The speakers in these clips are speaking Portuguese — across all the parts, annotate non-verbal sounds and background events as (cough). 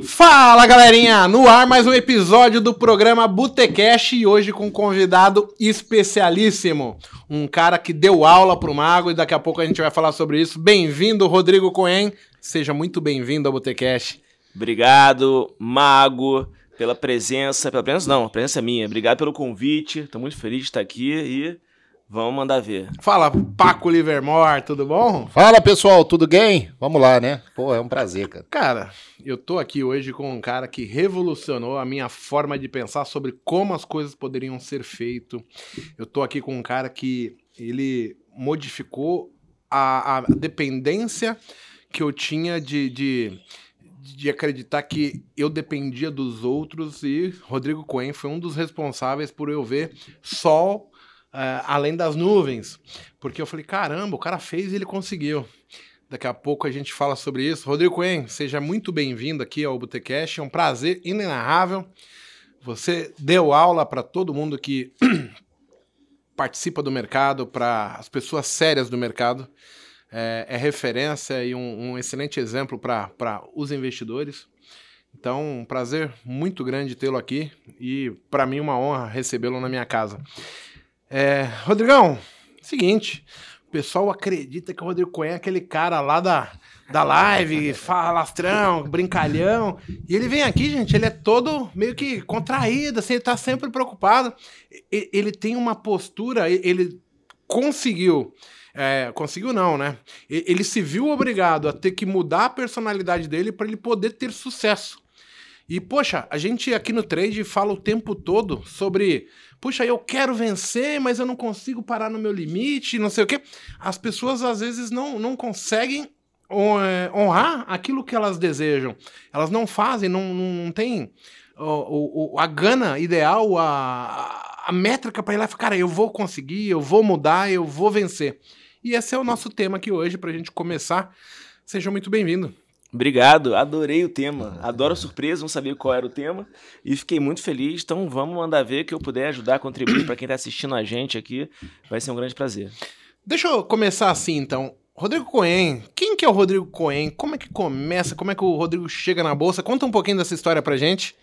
Fala galerinha, no ar mais um episódio do programa Botecast e hoje com um convidado especialíssimo, um cara que deu aula pro Mago e daqui a pouco a gente vai falar sobre isso. Bem-vindo, Rodrigo Cohen, seja muito bem-vindo ao Botecast. Obrigado, Mago, pela presença, pela presença não, a presença é minha, obrigado pelo convite, tô muito feliz de estar aqui e Vamos mandar ver. Fala, Paco Livermore, tudo bom? Fala, pessoal, tudo bem? Vamos lá, né? Pô, é um prazer, cara. Cara, eu tô aqui hoje com um cara que revolucionou a minha forma de pensar sobre como as coisas poderiam ser feitas. Eu tô aqui com um cara que ele modificou a, a dependência que eu tinha de, de de acreditar que eu dependia dos outros e Rodrigo Coen foi um dos responsáveis por eu ver sol uh, além das nuvens. Porque eu falei, caramba, o cara fez e ele conseguiu. Daqui a pouco a gente fala sobre isso. Rodrigo Cohen, seja muito bem-vindo aqui ao Botecast. É um prazer inenarrável. Você deu aula para todo mundo que (clears throat) participa do mercado, para as pessoas sérias do mercado. É, é referência e um, um excelente exemplo para os investidores. Então, um prazer muito grande tê-lo aqui e para mim uma honra recebê-lo na minha casa. É, Rodrigão, seguinte, o pessoal acredita que o Rodrigo Cunha é aquele cara lá da, da live, (laughs) falastrão, brincalhão. E ele vem aqui, gente, ele é todo meio que contraído, assim, ele tá sempre preocupado. Ele tem uma postura, ele conseguiu. É, conseguiu não, né? Ele se viu obrigado a ter que mudar a personalidade dele para ele poder ter sucesso. E, poxa, a gente aqui no trade fala o tempo todo sobre, puxa, eu quero vencer, mas eu não consigo parar no meu limite, não sei o quê. As pessoas às vezes não, não conseguem é, honrar aquilo que elas desejam. Elas não fazem, não, não, não têm o, o, a gana ideal, a, a métrica para ir lá e falar, cara, eu vou conseguir, eu vou mudar, eu vou vencer. E esse é o nosso tema aqui hoje, para a gente começar. Seja muito bem-vindo. Obrigado, adorei o tema. Ah, Adoro surpresa, não sabia qual era o tema e fiquei muito feliz. Então vamos mandar ver que eu puder ajudar, contribuir para quem está assistindo a gente aqui. Vai ser um grande prazer. Deixa eu começar assim então. Rodrigo Cohen, quem que é o Rodrigo Cohen? Como é que começa? Como é que o Rodrigo chega na bolsa? Conta um pouquinho dessa história para gente.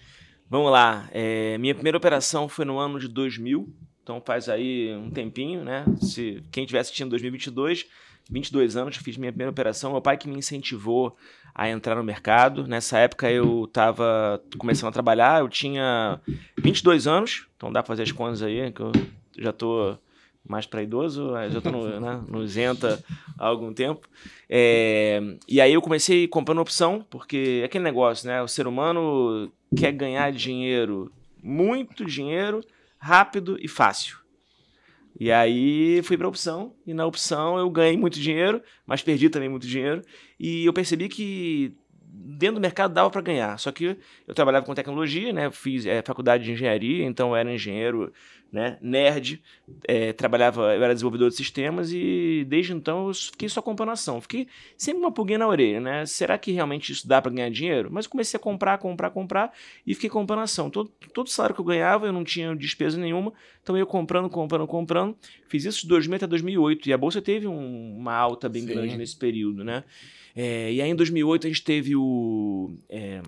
Vamos lá. É, minha primeira operação foi no ano de 2000, então faz aí um tempinho, né? Se quem estiver assistindo 2022, 22 anos, fiz minha primeira operação. Meu pai que me incentivou a entrar no mercado. Nessa época eu estava começando a trabalhar, eu tinha 22 anos, então dá para fazer as contas aí, que eu já tô mais para idoso, né, já tô no, (laughs) né, no isenta há algum tempo. É, e aí eu comecei comprando opção, porque é aquele negócio, né? O ser humano quer ganhar dinheiro, muito dinheiro, rápido e fácil. E aí fui para a opção, e na opção eu ganhei muito dinheiro, mas perdi também muito dinheiro. E eu percebi que dentro do mercado dava para ganhar. Só que eu trabalhava com tecnologia, né? Fiz é, faculdade de engenharia, então eu era engenheiro né? Nerd, é, trabalhava, eu era desenvolvedor de sistemas e desde então eu fiquei só comprando ação. Fiquei sempre uma pulguinha na orelha, né? Será que realmente isso dá para ganhar dinheiro? Mas comecei a comprar, comprar, comprar e fiquei comprando ação. Todo, todo salário que eu ganhava, eu não tinha despesa nenhuma, então eu comprando, comprando, comprando. Fiz isso de 2000 até 2008 e a bolsa teve um, uma alta bem Sim. grande nesse período, né? É, e aí em 2008 a gente teve o. É,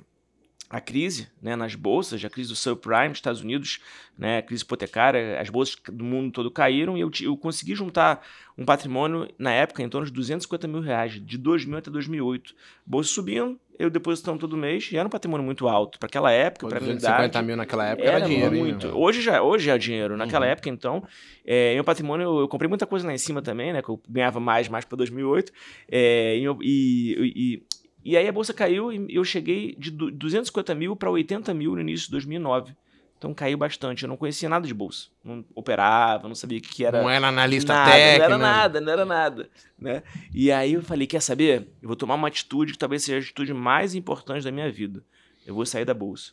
a crise né, nas bolsas, a crise do subprime, Estados Unidos, né, a crise hipotecária, as bolsas do mundo todo caíram e eu, eu consegui juntar um patrimônio, na época, em torno de 250 mil reais, de 2000 até 2008. Bolsa subindo, eu depositando todo mês, e era um patrimônio muito alto. Para aquela época, para a verdade... 250 mil naquela época era, era dinheiro. Muito. Hein, hoje, já, hoje é dinheiro. Naquela uhum. época, então, é, meu patrimônio, eu, eu, comprei muita coisa lá em cima também, né, que eu ganhava mais, mais para 2008, é, e, e, e e aí a bolsa caiu e eu cheguei de 250 mil para 80 mil no início de 2009. Então caiu bastante. Eu não conhecia nada de bolsa. Não operava, não sabia o que era. Não era analista nada, técnico. Não era né? nada, não era nada. Né? E aí eu falei: quer saber? Eu vou tomar uma atitude que talvez seja a atitude mais importante da minha vida. Eu vou sair da bolsa.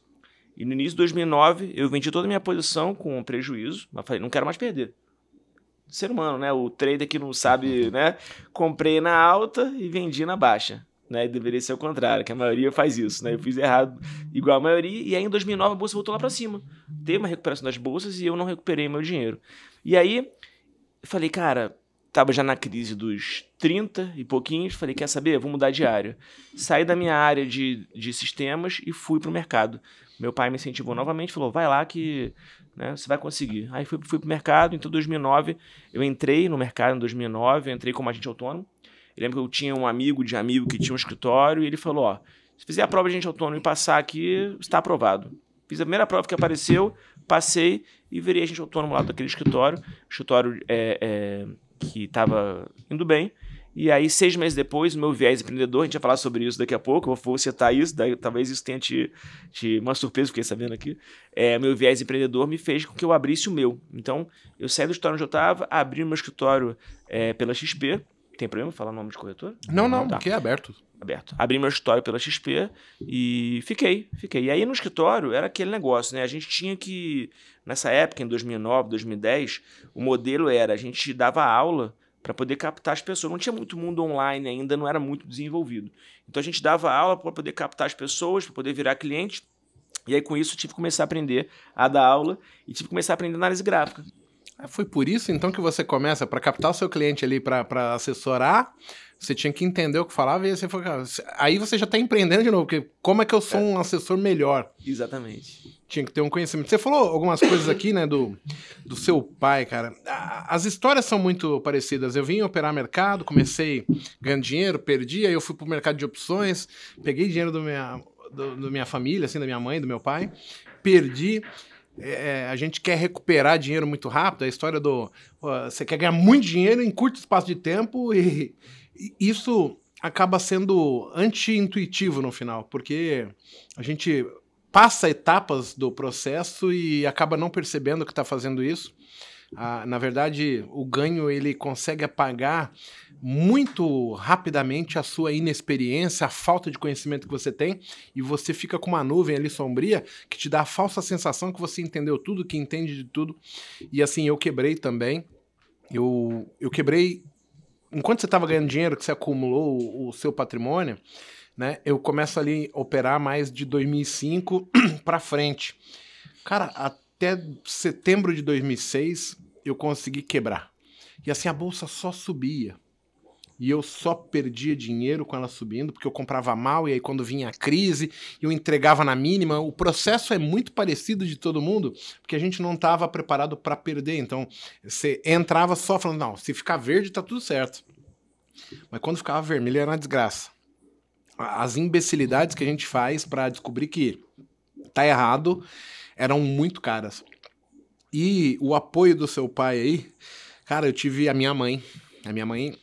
E no início de 2009, eu vendi toda a minha posição com prejuízo, mas falei: não quero mais perder ser humano, né? O trader que não sabe, (laughs) né? Comprei na alta e vendi na baixa. Né, deveria ser o contrário, que a maioria faz isso, né? Eu fiz errado igual a maioria, e aí em 2009 a bolsa voltou lá para cima. Teve uma recuperação das bolsas e eu não recuperei meu dinheiro. E aí, falei, cara, tava já na crise dos 30 e pouquinhos, falei, quer saber? Vou mudar de área. Saí da minha área de, de sistemas e fui pro mercado. Meu pai me incentivou novamente, falou, vai lá que né, você vai conseguir. Aí fui, fui pro mercado, então 2009, eu entrei no mercado em 2009, entrei como agente autônomo, eu lembro que eu tinha um amigo de amigo que tinha um escritório e ele falou: ó, se fizer a prova de gente autônomo e passar aqui, está aprovado. Fiz a primeira prova que apareceu, passei e virei gente autônomo lá daquele escritório. Escritório é, é, que estava indo bem. E aí, seis meses depois, o meu viés empreendedor, a gente vai falar sobre isso daqui a pouco, eu vou citar isso, daí, talvez isso tenha te, te uma surpresa, fiquei sabendo aqui. É, meu viés empreendedor me fez com que eu abrisse o meu. Então, eu saí do escritório onde eu estava, abri o meu escritório é, pela XP, tem problema falar nome de corretora? Não, não, não tá. porque é aberto. Aberto. Abri meu escritório pela XP e fiquei, fiquei. E aí no escritório era aquele negócio, né? A gente tinha que, nessa época, em 2009, 2010, o modelo era, a gente dava aula para poder captar as pessoas. Não tinha muito mundo online ainda, não era muito desenvolvido. Então a gente dava aula para poder captar as pessoas, para poder virar cliente. E aí com isso tive que começar a aprender a dar aula e tive que começar a aprender análise gráfica. Ah, foi por isso então que você começa para captar o seu cliente ali, para assessorar. Você tinha que entender o que falava e aí você foi, aí você já está empreendendo de novo, porque como é que eu sou um é. assessor melhor? Exatamente. Tinha que ter um conhecimento. Você falou algumas coisas aqui, né, do, do seu pai, cara. As histórias são muito parecidas. Eu vim operar mercado, comecei ganhando dinheiro, perdi, aí eu fui para o mercado de opções, peguei dinheiro do minha, do, do minha família, assim, da minha mãe, do meu pai, perdi. É, é, a gente quer recuperar dinheiro muito rápido, a história do. você quer ganhar muito dinheiro em curto espaço de tempo e, e isso acaba sendo anti-intuitivo no final, porque a gente passa etapas do processo e acaba não percebendo que está fazendo isso na verdade, o ganho ele consegue apagar muito rapidamente a sua inexperiência, a falta de conhecimento que você tem, e você fica com uma nuvem ali sombria que te dá a falsa sensação que você entendeu tudo, que entende de tudo. E assim, eu quebrei também. Eu, eu quebrei. Enquanto você estava ganhando dinheiro, que você acumulou o, o seu patrimônio, né? Eu começo ali a operar mais de 2005 (clears throat) para frente. Cara, a até setembro de 2006 eu consegui quebrar. E assim a bolsa só subia. E eu só perdia dinheiro com ela subindo, porque eu comprava mal e aí quando vinha a crise, eu entregava na mínima. O processo é muito parecido de todo mundo, porque a gente não estava preparado para perder. Então, você entrava só falando, não, se ficar verde tá tudo certo. Mas quando ficava vermelho era uma desgraça. As imbecilidades que a gente faz para descobrir que tá errado eram muito caras. E o apoio do seu pai aí, cara, eu tive a minha mãe. A minha mãe,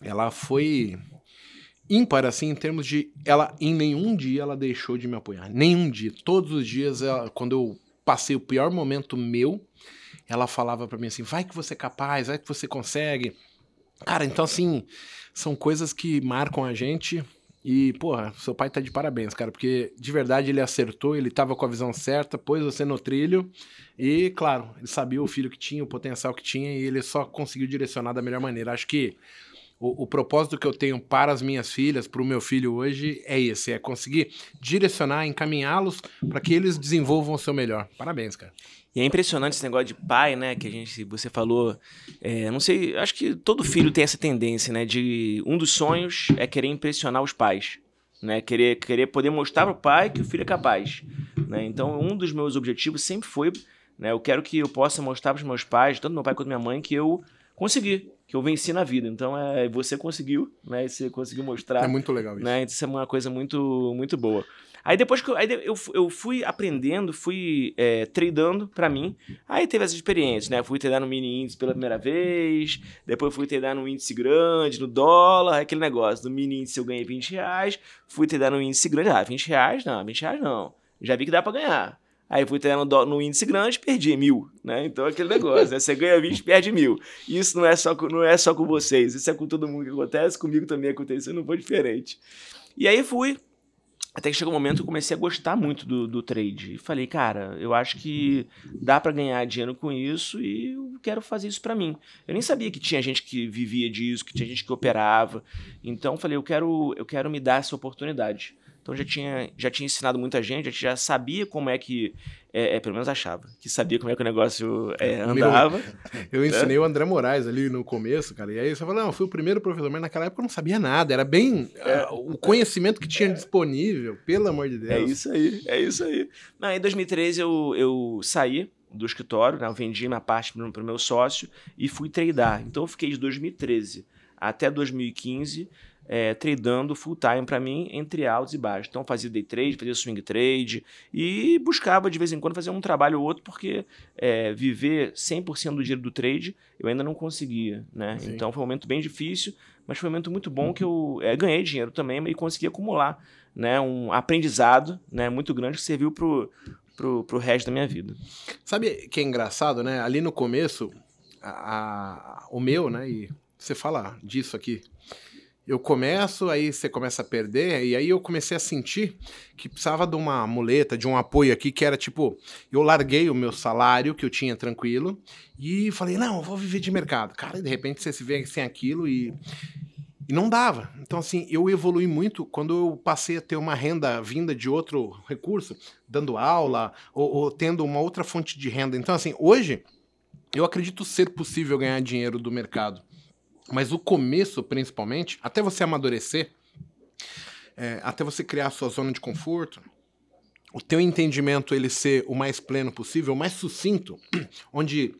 ela foi ímpar, assim, em termos de. Ela, em nenhum dia, ela deixou de me apoiar. Nenhum dia. Todos os dias, ela, quando eu passei o pior momento meu, ela falava para mim assim: vai que você é capaz, vai que você consegue. Cara, então, assim, são coisas que marcam a gente e, porra, seu pai tá de parabéns, cara, porque de verdade ele acertou, ele tava com a visão certa, pôs você no trilho e, claro, ele sabia o filho que tinha, o potencial que tinha e ele só conseguiu direcionar da melhor maneira. Acho que o, o propósito que eu tenho para as minhas filhas, para o meu filho hoje, é esse: é conseguir direcionar, encaminhá-los para que eles desenvolvam o seu melhor. Parabéns, cara. E é impressionante esse negócio de pai, né? Que a gente, você falou, é, não sei, acho que todo filho tem essa tendência, né? De um dos sonhos é querer impressionar os pais, né? Querer, querer poder mostrar para o pai que o filho é capaz, né? Então, um dos meus objetivos sempre foi, né? Eu quero que eu possa mostrar para os meus pais, tanto meu pai quanto minha mãe, que eu consegui, que eu venci na vida. Então, é, você conseguiu, né? Você conseguiu mostrar. É muito legal isso. Né? Então isso é uma coisa muito, muito boa. Aí depois que eu, aí eu, eu fui aprendendo, fui é, tradando para mim. Aí teve as experiências, né? Fui tradar no mini índice pela primeira vez, depois fui tradar no índice grande, no dólar, aquele negócio. No mini índice eu ganhei 20 reais, fui tradar no índice grande, ah, 20 reais não, 20 reais não. Já vi que dá para ganhar. Aí fui treinar no, índice grande perdi mil, né? Então é aquele negócio, né? Você ganha 20, perde mil. Isso não é, só, não é só com vocês, isso é com todo mundo que acontece, comigo também aconteceu, não foi diferente. E aí fui, até que chegou um momento que eu comecei a gostar muito do, do trade. E falei, cara, eu acho que dá para ganhar dinheiro com isso e eu quero fazer isso para mim. Eu nem sabia que tinha gente que vivia disso, que tinha gente que operava. Então falei, eu quero, eu quero me dar essa oportunidade. Então já tinha, já tinha ensinado muita gente, a gente já sabia como é que. É, é, pelo menos achava, que sabia como é que o negócio é, é andava. Meu, (laughs) eu ensinei é. o André Moraes ali no começo, cara, e aí você falou, não, eu fui o primeiro professor, mas naquela época eu não sabia nada, era bem uh, o conhecimento que tinha disponível, pelo amor de Deus. É isso aí, é isso aí. Não, em 2013 eu, eu saí do escritório, né, eu vendi minha parte para o meu sócio e fui treinar. Então eu fiquei de 2013 até 2015 é, tradando full time para mim entre altos e baixos. Então fazia day trade, fazia swing trade e buscava de vez em quando fazer um trabalho ou outro, porque é, viver 100% do dinheiro do trade eu ainda não conseguia, né? Então foi um momento bem difícil, mas foi um momento muito bom que eu é, ganhei dinheiro também e consegui acumular né, um aprendizado né, muito grande que serviu para pro, pro resto da minha vida. Sabe que é engraçado, né? Ali no começo, a, a, o meu, né? E você fala disso aqui eu começo, aí você começa a perder, e aí eu comecei a sentir que precisava de uma muleta, de um apoio aqui, que era tipo, eu larguei o meu salário que eu tinha tranquilo e falei, não, vou viver de mercado. Cara, de repente você se vê sem aquilo e, e não dava. Então, assim, eu evolui muito quando eu passei a ter uma renda vinda de outro recurso, dando aula ou, ou tendo uma outra fonte de renda. Então, assim, hoje eu acredito ser possível ganhar dinheiro do mercado. Mas o começo, principalmente, até você amadurecer, é, até você criar a sua zona de conforto, o teu entendimento ele ser o mais pleno possível, o mais sucinto, (clears throat) onde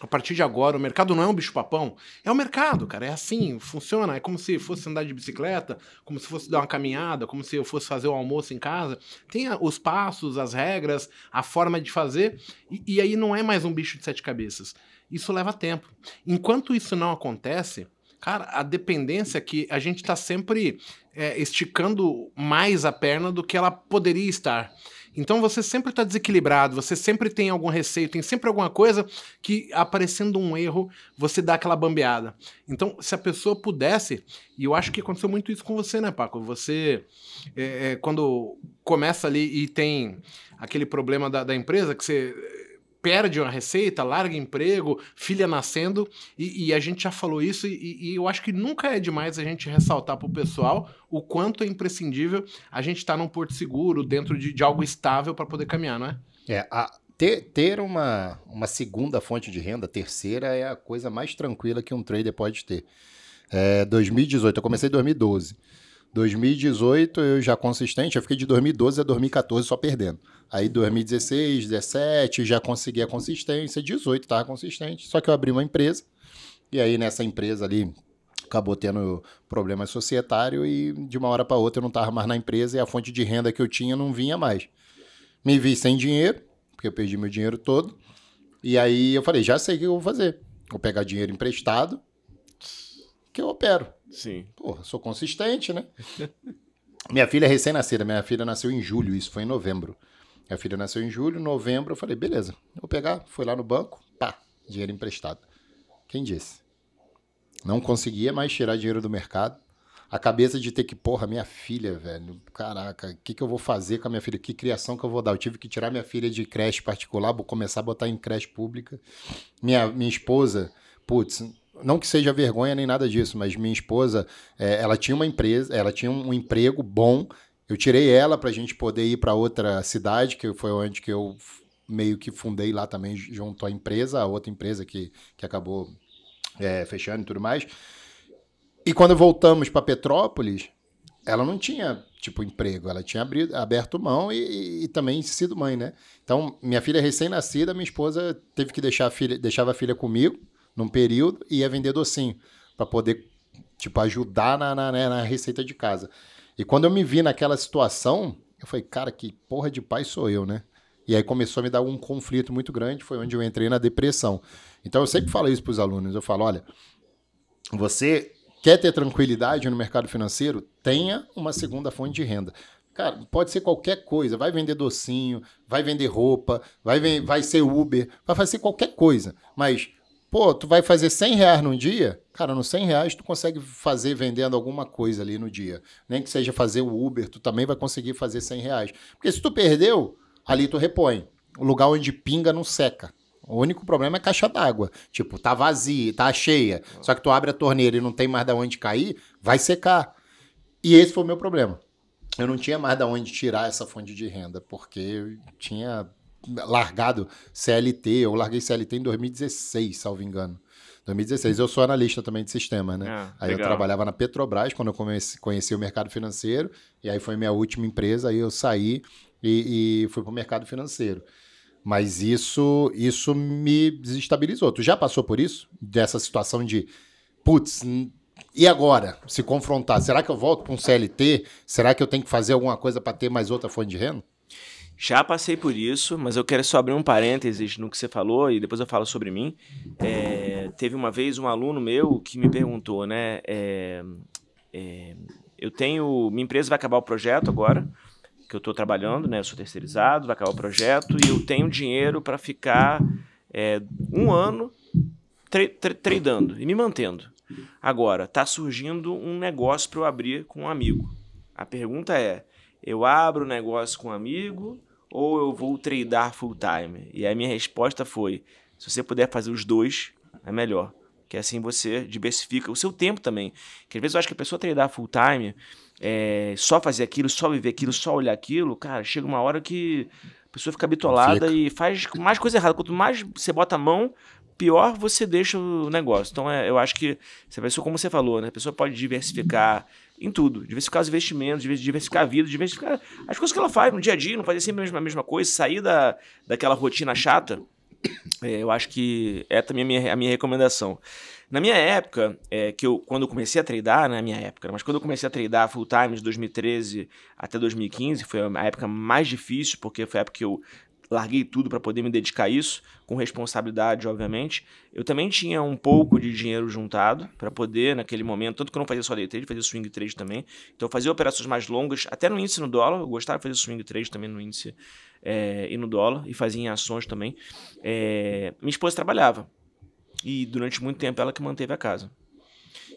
a partir de agora, o mercado não é um bicho-papão, é o mercado, cara. É assim, funciona. É como se fosse andar de bicicleta, como se fosse dar uma caminhada, como se eu fosse fazer o um almoço em casa. Tem os passos, as regras, a forma de fazer, e, e aí não é mais um bicho de sete cabeças. Isso leva tempo. Enquanto isso não acontece, cara, a dependência é que a gente está sempre é, esticando mais a perna do que ela poderia estar. Então você sempre está desequilibrado, você sempre tem algum receio, tem sempre alguma coisa que, aparecendo um erro, você dá aquela bambeada. Então, se a pessoa pudesse, e eu acho que aconteceu muito isso com você, né, Paco? Você, é, é quando começa ali e tem aquele problema da, da empresa, que você perde uma receita, larga emprego, filha nascendo, e, e a gente já falou isso, e, e, eu acho que nunca é demais a gente ressaltar para o pessoal o quanto é imprescindível a gente estar tá num porto seguro, dentro de, de algo estável para poder caminhar, não é? É, a, ter, ter uma, uma segunda fonte de renda, terceira, é a coisa mais tranquila que um trader pode ter. É, 2018, eu comecei em 2012. 2018 eu já consistente, eu fiquei de 2012 a 2014 só perdendo. Aí 2016, 17 já consegui a consistência, 18 estava consistente, só que eu abri uma empresa e aí nessa empresa ali acabou tendo problema societário e de uma hora para outra eu não estava mais na empresa e a fonte de renda que eu tinha não vinha mais. Me vi sem dinheiro, porque eu perdi meu dinheiro todo. E aí eu falei, já sei o que eu vou fazer. Vou pegar dinheiro emprestado que eu opero. Sim. Porra, sou consistente, né? (laughs) minha filha é recém-nascida, minha filha nasceu em julho, isso foi em novembro. Minha filha nasceu em julho, novembro, eu falei, beleza, vou pegar, fui lá no banco, pá, dinheiro emprestado. Quem disse? Não conseguia mais tirar dinheiro do mercado. A cabeça de ter que, porra, minha filha, velho, caraca, o que, que eu vou fazer com a minha filha? Que criação que eu vou dar? Eu tive que tirar minha filha de creche particular, vou começar a botar em creche pública. Minha, minha esposa, putz, não que seja vergonha nem nada disso, mas minha esposa, é, ela tinha uma empresa, ela tinha um emprego bom. Eu tirei ela para a gente poder ir para outra cidade, que foi onde que eu meio que fundei lá também junto à empresa, a outra empresa que, que acabou é, fechando e tudo mais. E quando voltamos para Petrópolis, ela não tinha tipo emprego, ela tinha abrido, aberto mão e, e, e, também sido mãe, né? Então minha filha é recém-nascida, minha esposa teve que deixar a filha, deixava a filha comigo num período e ia vender docinho para poder tipo ajudar na, na, né, na receita de casa. E quando eu me vi naquela situação, eu falei, cara, que porra de pai sou eu, né? E aí começou a me dar um conflito muito grande, foi onde eu entrei na depressão. Então eu sempre falo isso para os alunos, eu falo, olha, você quer ter tranquilidade no mercado financeiro? Tenha uma segunda fonte de renda. Cara, pode ser qualquer coisa, vai vender docinho, vai vender roupa, vai, vai ser Uber, vai fazer qualquer coisa, mas pô, tu vai fazer 100 reais num dia, cara, nos 100 reais tu consegue fazer vendendo alguma coisa ali no dia. Nem que seja fazer o Uber, tu também vai conseguir fazer 100 reais. Porque se tu perdeu, ali tu repõe. O lugar onde pinga não seca. O único problema é caixa d'água. Tipo, tá vazia, tá cheia. Só que tu abre a torneira e não tem mais da onde cair, vai secar. E esse foi o meu problema. Eu não tinha mais da onde tirar essa fonte de renda, porque eu tinha largado CLT, eu larguei CLT em 2016, salvo engano. 2016. Eu sou analista também de sistema, né? Ah, aí legal. eu trabalhava na Petrobras quando eu comecei, conheci o mercado financeiro, e aí foi minha última empresa, aí eu saí e, e fui para o mercado financeiro. Mas isso, isso me desestabilizou. Tu já passou por isso? Dessa situação de, putz, e agora? Se confrontar, será que eu volto para um CLT? Será que eu tenho que fazer alguma coisa para ter mais outra fonte de renda? Já passei por isso, mas eu quero só abrir um parênteses no que você falou e depois eu falo sobre mim. É, teve uma vez um aluno meu que me perguntou, né? É, é, eu tenho. Minha empresa vai acabar o projeto agora, que eu estou trabalhando, né? Eu sou terceirizado, vai acabar o projeto e eu tenho dinheiro para ficar é, um ano tra tradando e me mantendo. Agora, tá surgindo um negócio para eu abrir com um amigo. A pergunta é eu abro o negócio com um amigo ou eu vou tradear full time? E a minha resposta foi: se você puder fazer os dois, é melhor. Que assim você diversifica o seu tempo também. Que às vezes eu acho que a pessoa tradear full time, é, só fazer aquilo, só viver aquilo, só olhar aquilo, cara, chega uma hora que a pessoa fica bitolada e faz mais coisa errada. Quanto mais você bota a mão, pior você deixa o negócio. Então, é, eu acho que se a pessoa, como você falou, né, a pessoa pode diversificar, em tudo. Diversificar os investimentos, diversificar a vida, diversificar as coisas que ela faz no dia a dia, não fazer sempre a mesma, a mesma coisa, sair da, daquela rotina chata. É, eu acho que é também a minha, a minha recomendação. Na minha época, é, que eu, quando eu comecei a treinar, né, na minha época, mas quando eu comecei a treinar full time de 2013 até 2015, foi a época mais difícil, porque foi a época que eu larguei tudo para poder me dedicar a isso, com responsabilidade, obviamente. Eu também tinha um pouco de dinheiro juntado para poder, naquele momento, tanto que eu não fazia só day trade, fazia swing trade também. Então eu fazia operações mais longas, até no índice no dólar, eu gostava de fazer swing trade também no índice é, e no dólar, e fazia em ações também. É, minha esposa trabalhava e durante muito tempo ela que manteve a casa.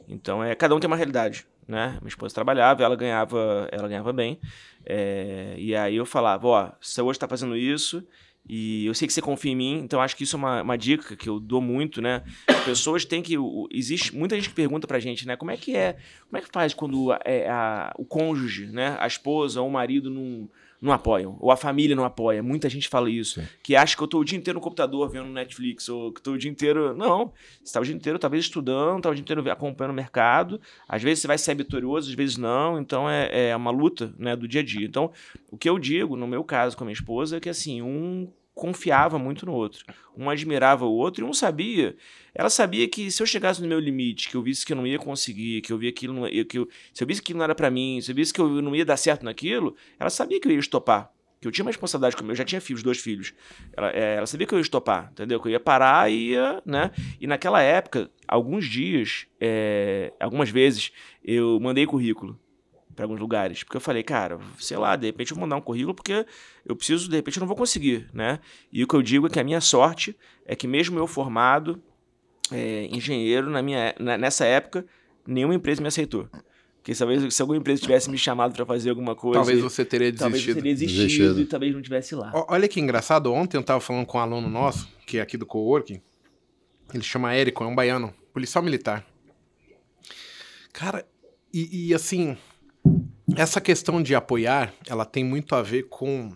Então é cada um tem uma realidade né? Minha esposa trabalhava, ela ganhava, ela ganhava bem. É, e aí eu falava, ó, você hoje está fazendo isso e eu sei que você confia em mim, então acho que isso é uma, uma dica que eu dou muito, né? As pessoas têm que. existe muita gente que pergunta a gente, né? Como é que é? Como é que faz quando a, é, a, o cônjuge, né? A esposa ou o marido não não apoiam, ou a família não apoia. Muita gente fala isso, Sim. que acha que eu tô o dia inteiro no computador vendo Netflix, ou que tô o dia inteiro. Não, você tá o dia inteiro talvez estudando, tá o dia inteiro acompanhando o mercado. Às vezes você vai ser vitorioso, às vezes não. Então é, é uma luta né, do dia a dia. Então, o que eu digo, no meu caso com a minha esposa, é que assim, um confiava muito no outro. Um admirava o outro e um sabia. Ela sabia que se eu chegasse no meu limite, que eu visse que eu não ia conseguir, que eu via aquilo, que eu, se eu visse que aquilo não era para mim, se eu visse que eu não ia dar certo naquilo, ela sabia que eu ia estopar. Que eu tinha uma responsabilidade comigo, eu já tinha filhos, dois filhos. Ela, é, ela sabia que eu ia estopar, entendeu? Que eu ia parar e ia, né? E naquela época, alguns dias, é, algumas vezes, eu mandei currículo para alguns lugares. Porque eu falei, cara, sei lá, de repente eu vou mandar um currículo porque eu preciso, de repente eu não vou conseguir, né? E o que eu digo é que a minha sorte é que mesmo eu formado, é, engenheiro, na minha, na, né, nessa época, nenhuma empresa me aceitou. Porque talvez se alguma empresa tivesse me chamado para fazer alguma coisa. Talvez você teria desistido. Talvez eu teria desistido, desistido. e talvez não estivesse lá. Olha que engraçado, ontem eu estava falando com um aluno nosso, que é aqui do coworking. Ele chama Érico, é um baiano, policial militar. Cara, e, e assim, essa questão de apoiar, ela tem muito a ver com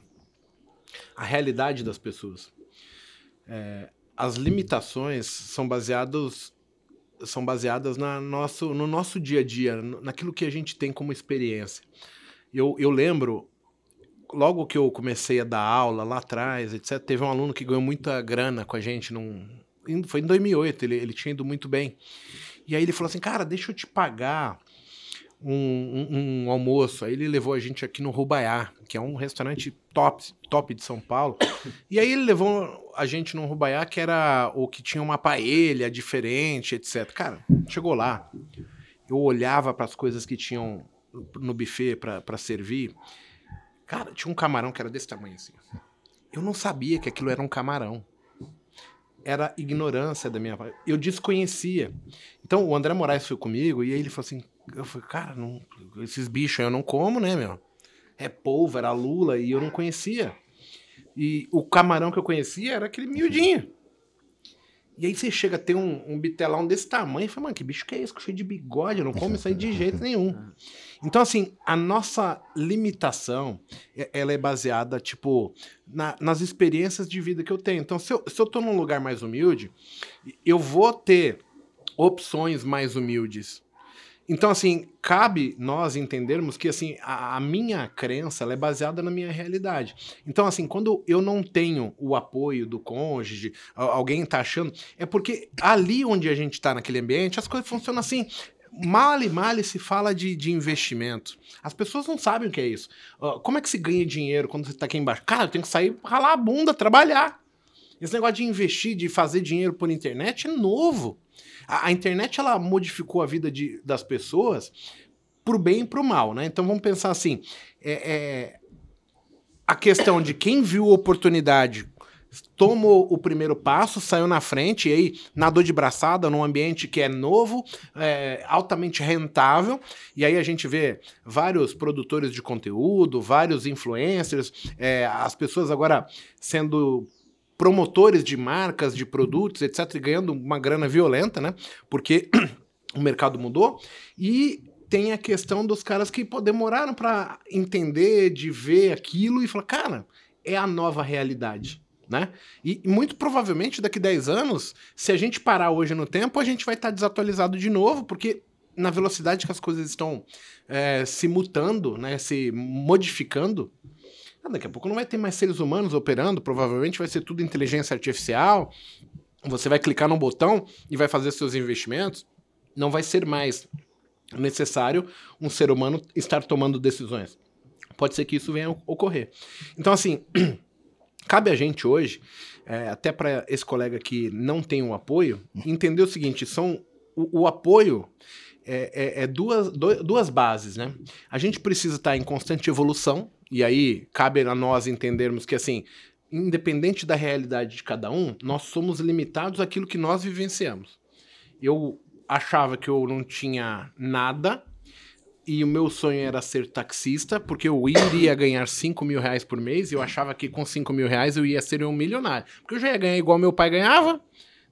a realidade das pessoas. É, as limitações são baseadas são baseadas na nosso, no nosso dia a dia, naquilo que a gente tem como experiência. Eu, eu lembro, logo que eu comecei a dar aula lá atrás, etc., teve um aluno que ganhou muita grana com a gente. Num, foi em 2008, ele, ele tinha ido muito bem. E aí ele falou assim: Cara, deixa eu te pagar um, um, um, almoço. Aí ele levou a gente aqui no Rubaiá, que é um restaurante top, top de São Paulo. E aí ele levou a gente no Rubaiá, que era o que tinha uma paelha diferente, etc. Cara, chegou lá, eu olhava para as coisas que tinham no buffet para servir. Cara, tinha um camarão que era desse tamanho assim. Eu não sabia que aquilo era um camarão era ignorância da minha parte. Eu desconhecia. Então, o André Moraes foi comigo e aí ele falou assim: eu falei, cara, não, esses bichos eu não como, né, meu? É polvo, era lula, e eu não conhecia. E o camarão que eu conhecia era aquele miudinho. E aí você chega a ter um, um bitelão desse tamanho e fala, mano, que bicho que é esse? Cheio de bigode, eu não como isso aí de jeito nenhum. Então, assim, a nossa limitação, ela é baseada, tipo, na, nas experiências de vida que eu tenho. Então, se eu, se eu tô num lugar mais humilde, eu vou ter opções mais humildes então, assim, cabe nós entendermos que, assim, a, a minha crença é baseada na minha realidade. Então, assim, quando eu não tenho o apoio do cônjuge, alguém tá achando, é porque ali onde a gente está naquele ambiente, as coisas funcionam assim. Mal e mal se fala de, de investimento. As pessoas não sabem o que é isso. Como é que se ganha dinheiro quando você está aqui embaixo? Cara, eu tenho que sair ralar a bunda, trabalhar. Esse negócio de investir, de fazer dinheiro por internet é novo. A, a internet ela modificou a vida de, das pessoas para o bem e para o mal, né? Então vamos pensar assim: é, é, a questão de quem viu a oportunidade tomou o primeiro passo, saiu na frente, e aí nadou de braçada num ambiente que é novo, é, altamente rentável, e aí a gente vê vários produtores de conteúdo, vários influencers, é, as pessoas agora sendo promotores de marcas, de produtos, etc., ganhando uma grana violenta, né? Porque (clears throat) o mercado mudou. E tem a questão dos caras que pô, demoraram para entender, de ver aquilo e falar, cara, é a nova realidade. Né? E muito provavelmente daqui 10 anos, se a gente parar hoje no tempo, a gente vai estar tá desatualizado de novo, porque na velocidade que as coisas estão é, se mutando, né, se modificando, ah, daqui a pouco não vai ter mais seres humanos operando, provavelmente vai ser tudo inteligência artificial. Você vai clicar num botão e vai fazer seus investimentos. Não vai ser mais necessário um ser humano estar tomando decisões. Pode ser que isso venha a ocorrer. Então, assim, (clears throat) cabe a gente hoje, é, até para esse colega que não tem um apoio, entender o seguinte: são o, o apoio é, é, é, duas, duas bases, né? A gente precisa estar em constante evolução e aí cabe a nós entendermos que assim, independente da realidade de cada um, nós somos limitados àquilo que nós vivenciamos. Eu achava que eu não tinha nada e o meu sonho era ser taxista, porque eu iria ganhar 5 mil reais por mês e eu achava que com 5 mil reais eu ia ser um milionário. Porque eu já ia ganhar igual meu pai ganhava,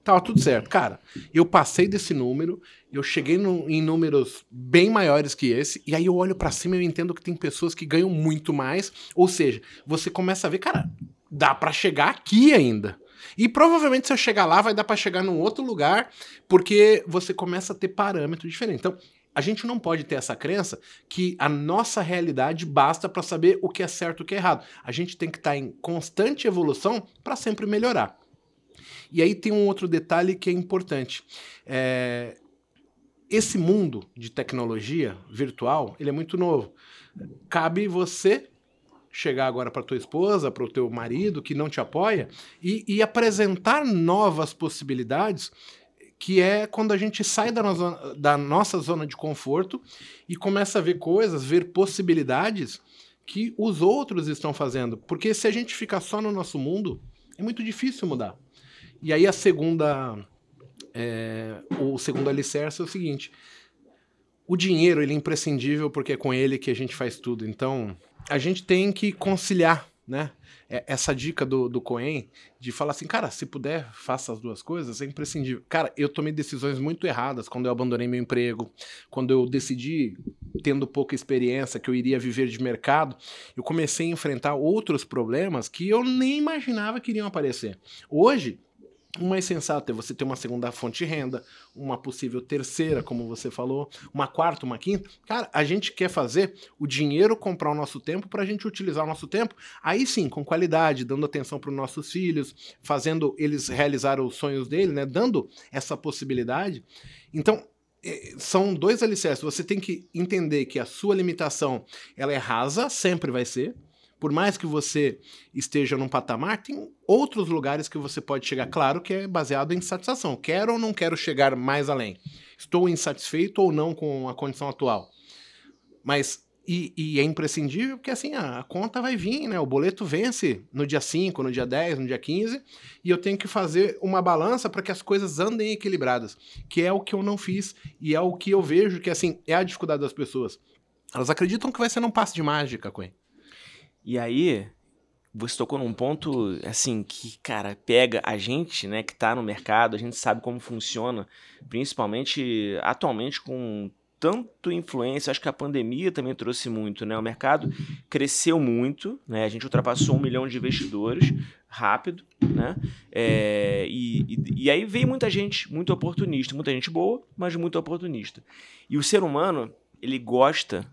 Tava tudo certo. Cara, eu passei desse número, eu cheguei no, em números bem maiores que esse, e aí eu olho para cima e eu entendo que tem pessoas que ganham muito mais. Ou seja, você começa a ver, cara, dá para chegar aqui ainda. E provavelmente se eu chegar lá, vai dar para chegar num outro lugar, porque você começa a ter parâmetros diferentes. Então, a gente não pode ter essa crença que a nossa realidade basta para saber o que é certo e o que é errado. A gente tem que estar tá em constante evolução para sempre melhorar. E aí tem um outro detalhe que é importante. É, esse mundo de tecnologia virtual, ele é muito novo. Cabe você chegar agora para tua esposa, para o teu marido que não te apoia e, e, apresentar novas possibilidades, que é quando a gente sai da, no, da nossa zona de conforto e começa a ver coisas, ver possibilidades que os outros estão fazendo. Porque se a gente ficar só no nosso mundo, é muito difícil mudar. E aí a segunda, é, o segundo alicerce é o seguinte, o dinheiro ele é imprescindível porque é com ele que a gente faz tudo. Então, a gente tem que conciliar, né? É, essa dica do, do Cohen de falar assim, cara, se puder, faça as duas coisas, é imprescindível. Cara, eu tomei decisões muito erradas quando eu abandonei meu emprego, quando eu decidi, tendo pouca experiência, que eu iria viver de mercado, eu comecei a enfrentar outros problemas que eu nem imaginava que iriam aparecer. Hoje, o mais sensato é você ter uma segunda fonte de renda, uma possível terceira, como você falou, uma quarta, uma quinta. Cara, a gente quer fazer o dinheiro comprar o nosso tempo para a gente utilizar o nosso tempo, aí sim, com qualidade, dando atenção para os nossos filhos, fazendo eles realizar os sonhos dele, né? Dando essa possibilidade. Então, é, são dois alicerces. Você tem que entender que a sua limitação ela é rasa, sempre vai ser por mais que você esteja num patamar, tem outros lugares que você pode chegar. Claro que é baseado em satisfação. Quero ou não quero chegar mais além? Estou insatisfeito ou não com a condição atual? Mas, e, e é imprescindível porque assim, a, conta vai vir, né? O boleto vence no dia 5, no dia 10, no dia 15, e eu tenho que fazer uma balança para que as coisas andem equilibradas, que é o que eu não fiz e é o que eu vejo que, assim, é a dificuldade das pessoas. Elas acreditam que vai ser um passe de mágica, Coen. E aí, você tocou num ponto, assim, que, cara, pega a gente, né, que tá no mercado, a gente sabe como funciona, principalmente atualmente com tanto influência, acho que a pandemia também trouxe muito, né? O mercado cresceu muito, né? A gente ultrapassou um milhão de investidores rápido, né? É, e, e, e aí veio muita gente muito oportunista, muita gente boa, mas muito oportunista. E o ser humano, ele gosta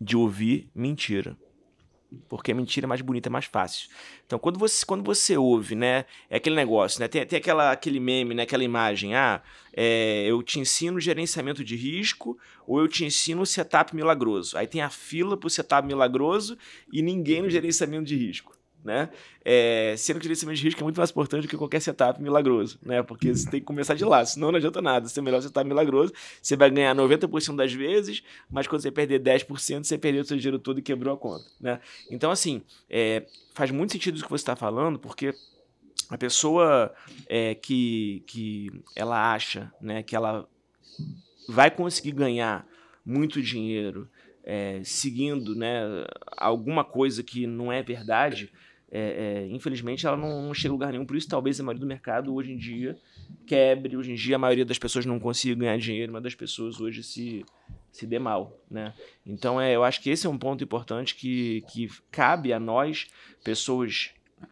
de ouvir mentira. Porque mentira é mais bonita, é mais fácil. Então, quando você, quando você ouve, né? É aquele negócio, né? Tem, tem aquela, aquele meme, né? Aquela imagem. Ah, é, eu te ensino gerenciamento de risco ou eu te ensino o setup milagroso. Aí tem a fila pro setup milagroso e ninguém no uhum. gerenciamento de risco né? É, sendo que o gerenciamento de risco é muito mais importante do que qualquer setup milagroso, né? Porque você tem que começar de lá, senão não adianta nada. Você é melhor setup milagroso, você vai ganhar 90% das vezes, mas quando você perder 10%, você perdeu o seu dinheiro todo e quebrou a conta, né? Então, assim, é, faz muito sentido o que você está falando, porque a pessoa é, que, que ela acha né, que ela vai conseguir ganhar muito dinheiro é, seguindo né, alguma coisa que não é verdade, é, é, infelizmente, ela não, não, chega a lugar nenhum. Por isso, talvez a maioria do mercado hoje em dia quebre. Hoje em dia, a maioria das pessoas não consiga ganhar dinheiro, mas das pessoas hoje se, se dê mal. Né? Então, é, eu acho que esse é um ponto importante que, que cabe a nós, pessoas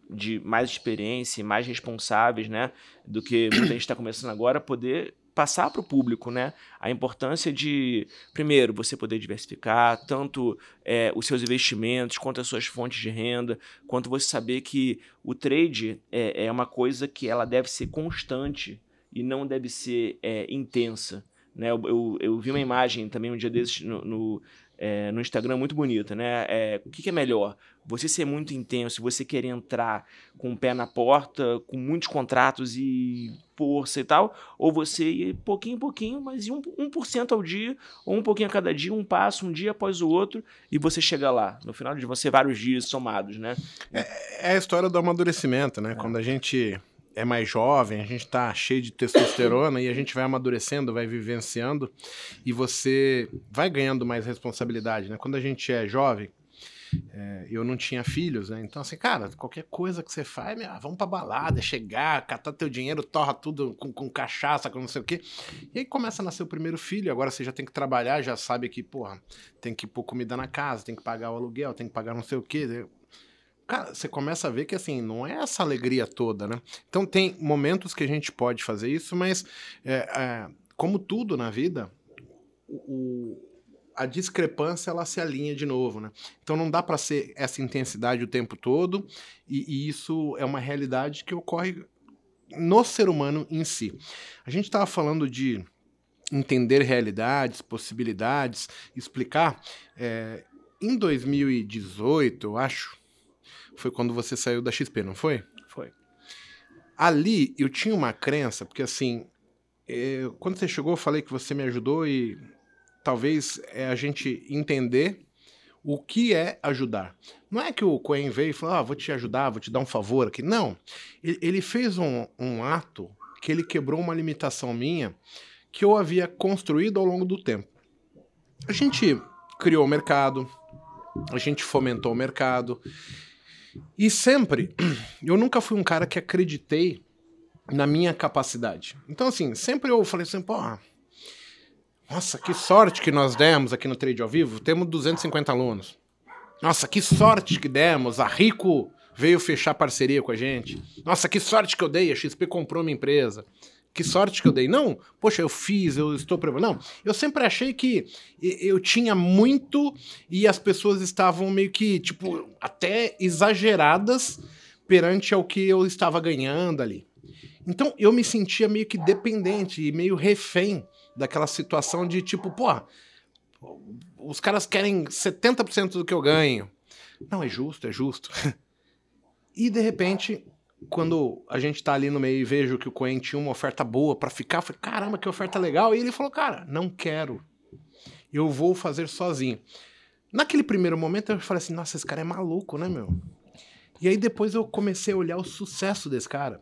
de mais experiência, mais responsáveis, né, do que muita gente está começando agora, poder passar para o público né, a importância de, primeiro, você poder diversificar tanto é, os seus investimentos quanto as suas fontes de renda, quanto você saber que o trade é, é uma coisa que ela deve ser constante e não deve ser é, intensa. Né? Eu, eu, eu, vi uma imagem também um dia desses no, no é, no Instagram é muito bonita, né? É, o que, que, é melhor? Você ser muito intenso, você querer entrar com o pé na porta, com muitos contratos e força e tal, ou você ir pouquinho em pouquinho, mas ir um, 1% ao dia, ou um pouquinho a cada dia, um passo, um dia após o outro, e você chega lá. No final de você, vários dias somados, né? É, é a história do amadurecimento, né? É. Quando a gente é mais jovem, a gente está cheio de testosterona e a gente vai amadurecendo, vai vivenciando e você vai ganhando mais responsabilidade, né? Quando a gente é jovem, é, eu não tinha filhos, né? Então, assim, cara, qualquer coisa que você faz, ah, vamos pra balada, é chegar, catar teu dinheiro, torra tudo com, com cachaça, com não sei o quê. E aí começa a nascer o primeiro filho, agora você já tem que trabalhar, já sabe que, porra, tem que pôr comida na casa, tem que pagar o aluguel, tem que pagar não sei o quê. Né? cara, você começa a ver que assim, não é essa alegria toda, né? Então tem momentos que a gente pode fazer isso, mas é, é, como tudo na vida, o, a discrepância ela se alinha de novo, né? Então não dá para ser essa intensidade o tempo todo, e, e isso é uma realidade que ocorre no ser humano em si. A gente estava falando de entender realidades, possibilidades, explicar. É, em 2018, eu acho, foi quando você saiu da XP, não foi? Foi. Ali eu tinha uma crença, porque assim, eu, é, quando você chegou, eu falei que você me ajudou e talvez é a gente entender o que é ajudar. Não é que o Cohen veio e falou, ah, vou te ajudar, vou te dar um favor aqui. Não. Ele fez um, um ato que ele quebrou uma limitação minha que eu havia construído ao longo do tempo. A gente criou o mercado, a gente fomentou o mercado, e sempre, (clears throat) eu nunca fui um cara que acreditei na minha capacidade. Então, assim, sempre eu falei assim, pô, nossa, que sorte que nós demos aqui no Trade ao Vivo, temos 250 alunos. Nossa, que sorte que demos, a Rico veio fechar parceria com a gente. Nossa, que sorte que eu dei, a XP comprou minha empresa que sorte que eu dei. Não, poxa, eu fiz, eu estou preparado. Não, eu sempre achei que eu tinha muito e as pessoas estavam meio que, tipo, até exageradas perante ao que eu estava ganhando ali. Então eu me sentia meio que dependente e meio refém daquela situação de tipo, pô, os caras querem 70% do que eu ganho. Não, é justo, é justo. (laughs) E de repente quando a gente tá ali no meio e vejo que o Coen tinha uma oferta boa para ficar, eu falei, caramba, que oferta legal. E ele falou, cara, não quero. Eu vou fazer sozinho. Naquele primeiro momento eu falei assim, nossa, esse cara é maluco, né, meu? E aí depois eu comecei a olhar o sucesso desse cara.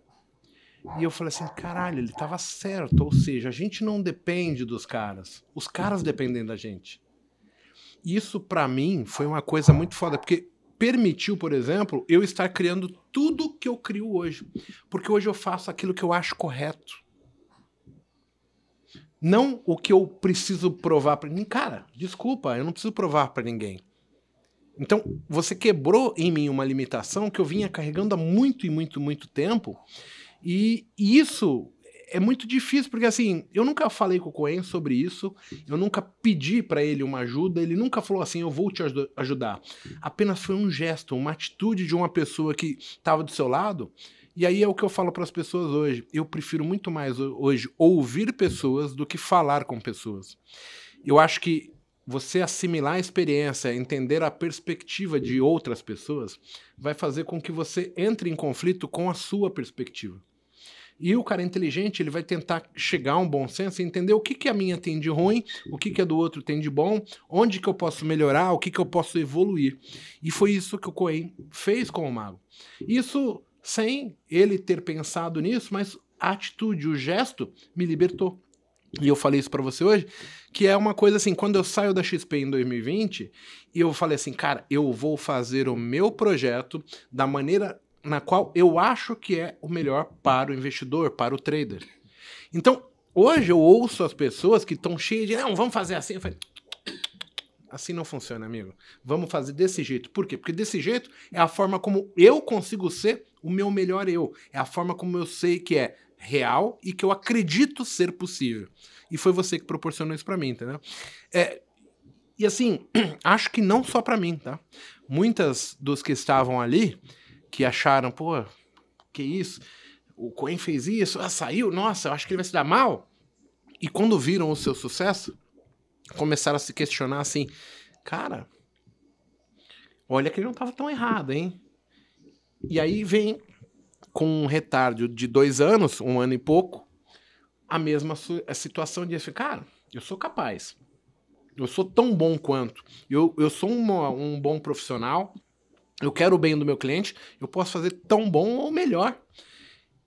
E eu falei assim, caralho, ele tava certo. Ou seja, a gente não depende dos caras. Os caras dependem da gente. Isso para mim foi uma coisa muito foda, porque permitiu, por exemplo, eu estar criando tudo que eu crio hoje. Porque hoje eu faço aquilo que eu acho correto. Não o que eu preciso provar para ninguém. Cara, desculpa, eu não preciso provar para ninguém. Então, você quebrou em mim uma limitação que eu vinha carregando há muito e muito, muito tempo. E isso é muito difícil, porque assim, eu nunca falei com o Cohen sobre isso, eu nunca pedi para ele uma ajuda, ele nunca falou assim, eu vou te ajudar. Apenas foi um gesto, uma atitude de uma pessoa que estava do seu lado. E aí é o que eu falo para as pessoas hoje. Eu prefiro muito mais hoje ouvir pessoas do que falar com pessoas. Eu acho que você assimilar a experiência, entender a perspectiva de outras pessoas, vai fazer com que você entre em conflito com a sua perspectiva. E o cara inteligente, ele vai tentar chegar a um bom senso e entender o que, que a minha tem de ruim, o que, que a do outro tem de bom, onde que eu posso melhorar, o que, que eu posso evoluir. E foi isso que o Cohen fez com o mago. Isso sem ele ter pensado nisso, mas a atitude, o gesto me libertou. E eu falei isso para você hoje, que é uma coisa assim, quando eu saio da XP em 2020, eu falei assim, cara, eu vou fazer o meu projeto da maneira na qual eu acho que é o melhor para o investidor, para o trader. Então, hoje eu ouço as pessoas que estão cheias de, não, vamos fazer assim. Eu falei, assim não funciona, amigo. Vamos fazer desse jeito. Por quê? Porque desse jeito é a forma como eu consigo ser o meu melhor eu. É a forma como eu sei que é real e que eu acredito ser possível. E foi você que proporcionou isso para mim, entendeu? É, e assim, (clears throat) acho que não só para mim, tá? Muitas dos que estavam ali que acharam, pô, que isso? O Coen fez isso, ah, saiu, nossa, eu acho que ele vai se dar mal. E quando viram o seu sucesso, começaram a se questionar assim, cara, olha que ele não estava tão errado, hein? E aí vem com um retardo de dois anos, um ano e pouco, a mesma a situação de assim, cara, eu sou capaz, eu sou tão bom quanto, eu, eu sou uma, um bom profissional, eu quero o bem do meu cliente, eu posso fazer tão bom ou melhor.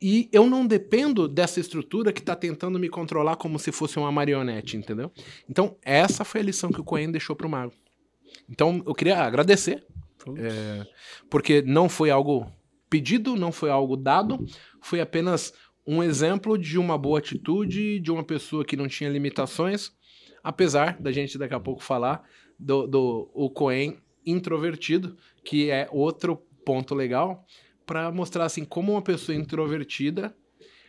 E eu não dependo dessa estrutura que está tentando me controlar como se fosse uma marionete, entendeu? Então, essa foi a lição que o Cohen deixou para o Mago. Então, eu queria agradecer, é, porque não foi algo pedido, não foi algo dado, foi apenas um exemplo de uma boa atitude, de uma pessoa que não tinha limitações, apesar da gente daqui a pouco falar do, do o Cohen introvertido, que é outro ponto legal para mostrar assim como uma pessoa introvertida,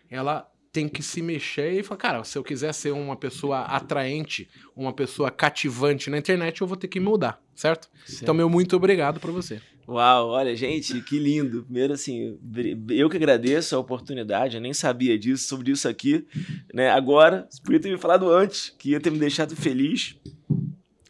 ela tem que se mexer e falar, cara, se eu quiser ser uma pessoa atraente, uma pessoa cativante na internet, eu vou ter que mudar, certo? certo. Então, meu muito obrigado para você. Uau, olha, gente, que lindo. Primeiro, assim, eu que agradeço a oportunidade, eu nem sabia disso, sobre isso aqui, né? Agora, podia ter me falado antes, que ia ter me deixado feliz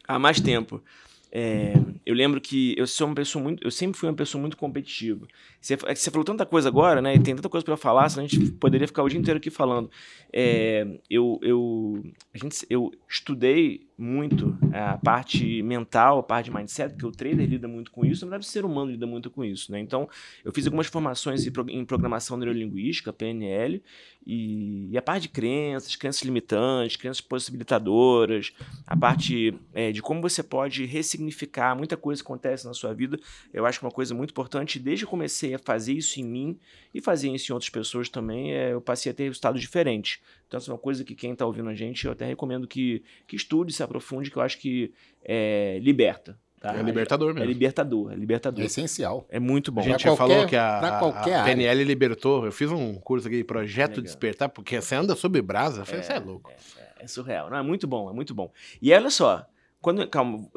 há mais tempo. É, eu lembro que eu sou uma pessoa muito, eu sempre fui uma pessoa muito competitiva. Você, é você falou tanta coisa agora, né? E tem tanta coisa para falar, senão a gente poderia ficar o dia inteiro aqui falando. É, eu, eu, a gente, eu estudei muito é, a parte mental, a parte de mindset, porque o trader lida muito com isso, na verdade o ser humano lida muito com isso, né? Então, eu fiz algumas formações em programação neurolinguística, PNL, e, e a parte de crenças, crenças limitantes, crenças possibilitadoras, a parte é, de como você pode ressignificar, muita coisa acontece na sua vida, eu acho que uma coisa muito importante, desde que comecei a fazer isso em mim e fazer isso em outras pessoas também, é, eu passei a ter resultados diferentes, então, essa assim, é uma coisa que quem está ouvindo a gente, eu até recomendo que, que estude, se aprofunde, que eu acho que é, liberta. Tá? É libertador é mesmo. É libertador, é libertador. É essencial. É muito bom. A gente já falou que a, a PNL libertou. Eu fiz um curso aqui, Projeto Legal. Despertar, porque você anda sob brasa, você é, é louco. É, é, é, surreal. Não, é muito bom, é muito bom. E olha só, quando, calma,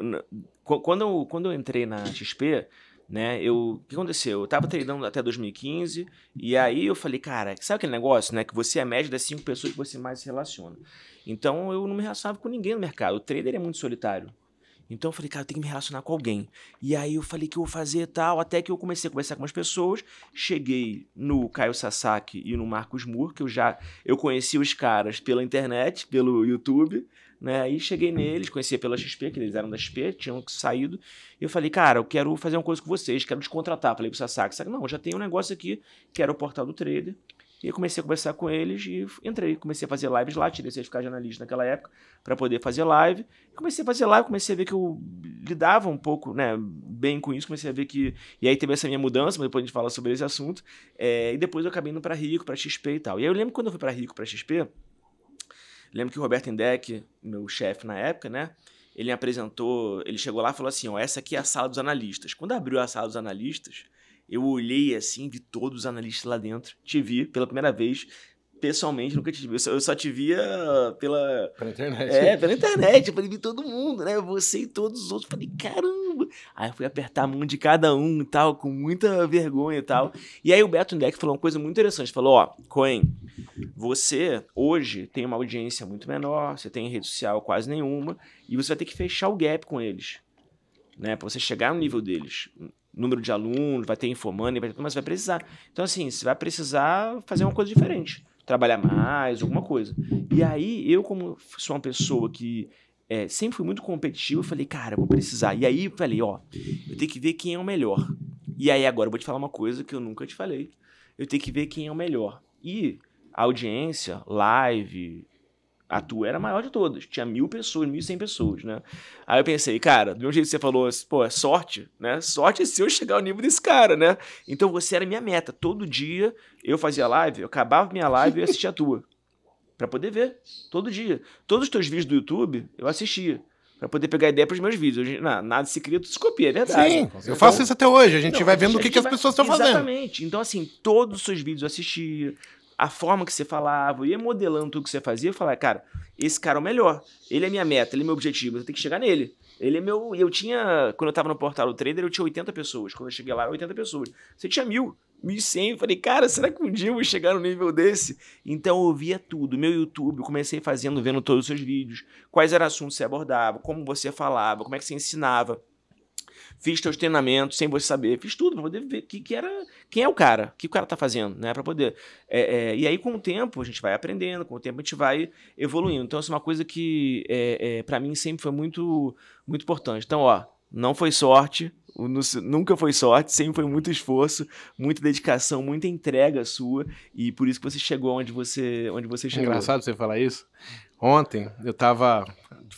quando, eu, quando eu entrei na XP, né? Eu, o que aconteceu? Eu tava treinando até 2015 e aí eu falei, cara, sabe aquele negócio, né? Que você é a média das cinco pessoas que você mais se relaciona. Então eu não me relacionava com ninguém no mercado. O trader é muito solitário. Então eu falei, cara, eu tenho que me relacionar com alguém. E aí eu falei que eu vou fazer tal, até que eu comecei a conversar com as pessoas. Cheguei no Caio Sasaki e no Marcos Moore, que eu já eu conheci os caras pela internet, pelo YouTube, né? E cheguei neles, conhecia pela XP, que eles eram da XP, tinham saído. E eu falei, cara, eu quero fazer uma coisa com vocês, quero te contratar. Falei pro Sasaki, não, eu já tenho um negócio aqui, quero o portal do trader. E comecei a conversar com eles e entrei. Comecei a fazer lives lá, tirei certificado de analista naquela época para poder fazer live. Comecei a fazer live, comecei a ver que eu lidava um pouco né, bem com isso, comecei a ver que. E aí teve essa minha mudança, mas depois a gente fala sobre esse assunto. É... e depois eu acabei indo para Rico, para XP e tal. E aí eu lembro quando eu fui para Rico, para XP, lembro que o Roberto Indec, meu chefe na época, né? Ele apresentou, ele chegou lá e falou assim: ó, essa aqui é a sala dos analistas. Quando abriu a sala dos analistas, eu olhei assim, vi todos os analistas lá dentro, te vi pela primeira vez, pessoalmente, nunca te vi. Eu só, eu só te via pela. Pela internet. É, pela internet. Eu falei, vi todo mundo, né? Você e todos os outros. Falei, caramba! Aí eu fui apertar a mão de cada um e tal, com muita vergonha e tal. E aí o Beto Neck falou uma coisa muito interessante. Falou: ó, Coen, você hoje tem uma audiência muito menor, você tem rede social quase nenhuma, e você vai ter que fechar o gap com eles. Né, pra você chegar no nível deles número de alunos, vai ter informando vai ter tudo, mas vai precisar. Então, assim, você vai precisar fazer uma coisa diferente. Trabalhar mais, alguma coisa. E aí, eu, como sou uma pessoa que é, sempre fui muito competitivo, eu falei, cara, eu vou precisar. E aí, eu falei, ó, eu tenho que ver quem é o melhor. E aí, agora, eu vou te falar uma coisa que eu nunca te falei. Eu tenho que ver quem é o melhor. E a audiência, live, a tua era a maior de todas. Tinha mil pessoas, mil e cem pessoas, né? Aí eu pensei, cara, do mesmo jeito que você falou, pô, é sorte, né? Sorte é se eu chegar ao nível desse cara, né? Então você era minha meta. Todo dia eu fazia live, eu acabava minha live e eu assistia a tua. (laughs) para poder ver. Todo dia. Todos os teus vídeos do YouTube, eu assistia para poder pegar ideia para os meus vídeos. não, nada se cria, tudo se copia, é verdade. Sim, eu faço isso até hoje. A gente não, vai vendo o que, que as pessoas estão fazendo. Exatamente. Então, assim, todos os seus vídeos eu assistia, a forma que você falava, eu ia modelando tudo que você fazia, eu falava, cara, esse cara é o melhor, ele é minha meta, ele é meu objetivo, eu tenho que chegar nele. Ele é meu. Eu tinha. Quando eu tava no portal do trader, eu tinha 80 pessoas. Quando eu cheguei lá, 80 pessoas. Você tinha mil, mil Eu Falei, cara, será que um dia eu vou chegar no nível desse? Então eu via tudo. Meu YouTube, eu comecei fazendo, vendo todos os seus vídeos, quais eram assuntos que você abordava, como você falava, como é que você ensinava fiz teus treinamentos sem você saber, fiz tudo para poder ver que, que era, quem é o cara, o que o cara tá fazendo, né? Para poder. É, é, e aí, com o tempo, a gente vai aprendendo, com o tempo a gente vai evoluindo. Então, isso é uma coisa que, é, é para mim, sempre foi muito, muito importante. Então, ó, não foi sorte, nunca foi sorte, sempre foi muito esforço, muita dedicação, muita entrega sua, e por isso que você chegou onde você, onde você chegou. É engraçado você falar isso, Ontem eu tava.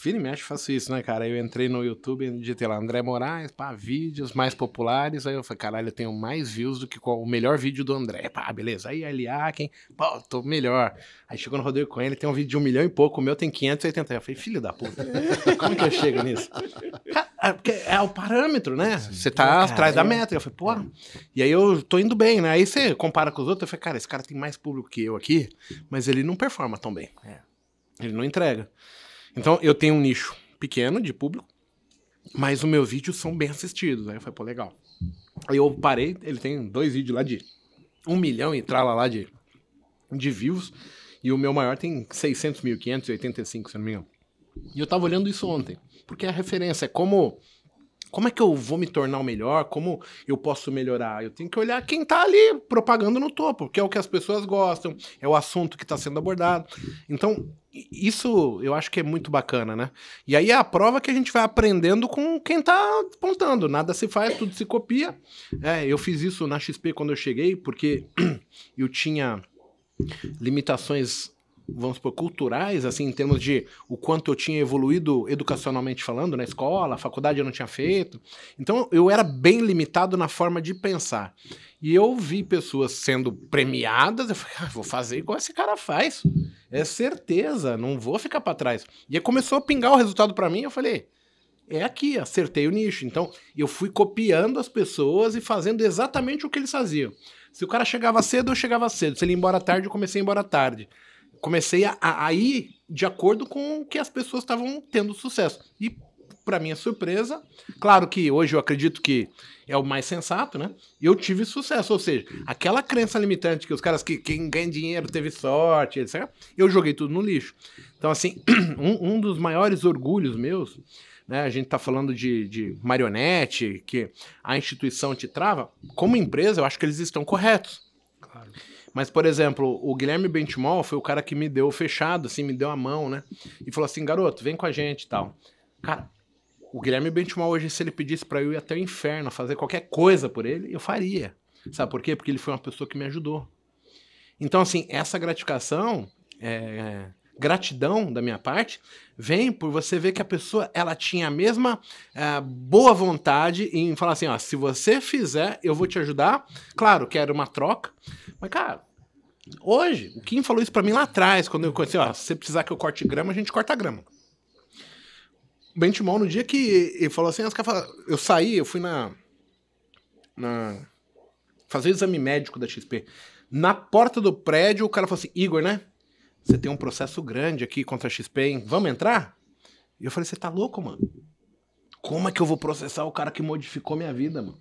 Vira acho que faço isso, né, cara? Eu entrei no YouTube e digitei lá André Moraes, pá, vídeos mais populares. Aí eu falei, caralho, eu tenho mais views do que qual, o melhor vídeo do André. Pá, beleza. Aí LA, quem. Pô, tô melhor. Aí chegou no Rodrigo Coelho, tem um vídeo de um milhão e pouco, o meu tem 580. Eu falei, filho da puta, como que eu chego nisso? É, porque é o parâmetro, né? Você tá Caralho. atrás da é. meta. Eu falei, pô, e aí eu tô indo bem, né? Aí você compara com os outros, eu falei, cara, esse cara tem mais público que eu aqui, mas ele não performa tão bem. É. Ele não entrega. Então eu tenho um nicho pequeno de público, mas os meus vídeos são bem assistidos. Aí né? foi, pô, legal. Aí eu parei, ele tem dois vídeos lá de um milhão e trala lá de, de views. E o meu maior tem 600 mil, 585, se não me engano. E eu tava olhando isso ontem, porque é a referência, é como como é que eu vou me tornar o melhor? Como eu posso melhorar? Eu tenho que olhar quem está ali propagando no topo, que é o que as pessoas gostam, é o assunto que está sendo abordado. Então, isso eu acho que é muito bacana, né? E aí é a prova que a gente vai aprendendo com quem tá apontando. Nada se faz, tudo se copia. É, eu fiz isso na XP quando eu cheguei, porque (clears throat) eu tinha limitações vamos supor, culturais, assim, em termos de o quanto eu tinha evoluído educacionalmente falando, na escola, a faculdade eu não tinha feito. Então eu era bem limitado na forma de pensar. E eu vi pessoas sendo premiadas, eu falei, ah, vou fazer igual esse cara faz. É certeza, não vou ficar para trás. E aí começou a pingar o resultado para mim, eu falei, é aqui, acertei o nicho. Então, eu fui copiando as pessoas e fazendo exatamente o que eles faziam. Se o cara chegava cedo, eu chegava cedo. Se ele ia embora tarde, eu comecei a ir embora tarde comecei a, a, ir de acordo com o que as pessoas estavam tendo sucesso. E, para minha surpresa, claro que hoje eu acredito que é o mais sensato, né? Eu tive sucesso. Ou seja, aquela crença limitante que os caras que quem ganha dinheiro teve sorte, etc., eu joguei tudo no lixo. Então, assim, (clears throat) um, um dos maiores orgulhos meus. Né, a gente está falando de, de marionete, que a instituição te trava. Como empresa, eu acho que eles estão corretos. Claro. Mas, por exemplo, o Guilherme Bentimol foi o cara que me deu fechado, assim, me deu a mão, né? E falou assim, garoto, vem com a gente e tal. Cara, o Guilherme Bentimol hoje, se ele pedisse para eu ir até o inferno, fazer qualquer coisa por ele, eu faria. Sabe por quê? Porque ele foi uma pessoa que me ajudou. Então, assim, essa gratificação é, gratidão da minha parte, vem por você ver que a pessoa ela tinha a mesma é, boa vontade em falar assim, ó, se você fizer, eu vou te ajudar. Claro, quero uma troca, mas cara, hoje o Kim falou isso para mim lá atrás, quando eu conheci, ó, se você precisar que eu corte grama, a gente corta grama. Bentimol, no dia que ele falou assim, as ah, caras eu saí, eu fui na na fazer o exame médico da XP. Na porta do prédio, o cara falou assim: Igor, né? Você tem um processo grande aqui contra a XP, hein? Vamos entrar? E eu falei, você tá louco, mano? Como é que eu vou processar o cara que modificou minha vida, mano?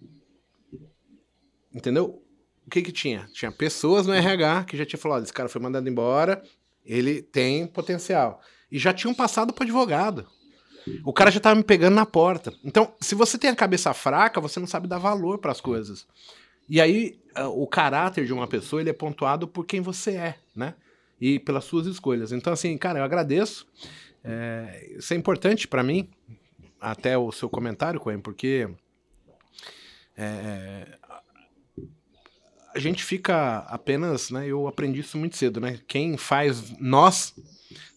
Entendeu? O que que tinha? Tinha pessoas no RH que já tinha falado, esse cara foi mandado embora, ele tem potencial. E já tinham passado pro advogado. O cara já tava me pegando na porta. Então, se você tem a cabeça fraca, você não sabe dar valor para as coisas. E aí, ah, o caráter de uma pessoa, ele é pontuado por quem você é, né? e pelas suas escolhas. Então, assim, cara, eu agradeço. É, isso é importante para mim, até o seu comentário, Coen, porque é, a gente fica apenas, né? Eu aprendi isso muito cedo, né? Quem faz nós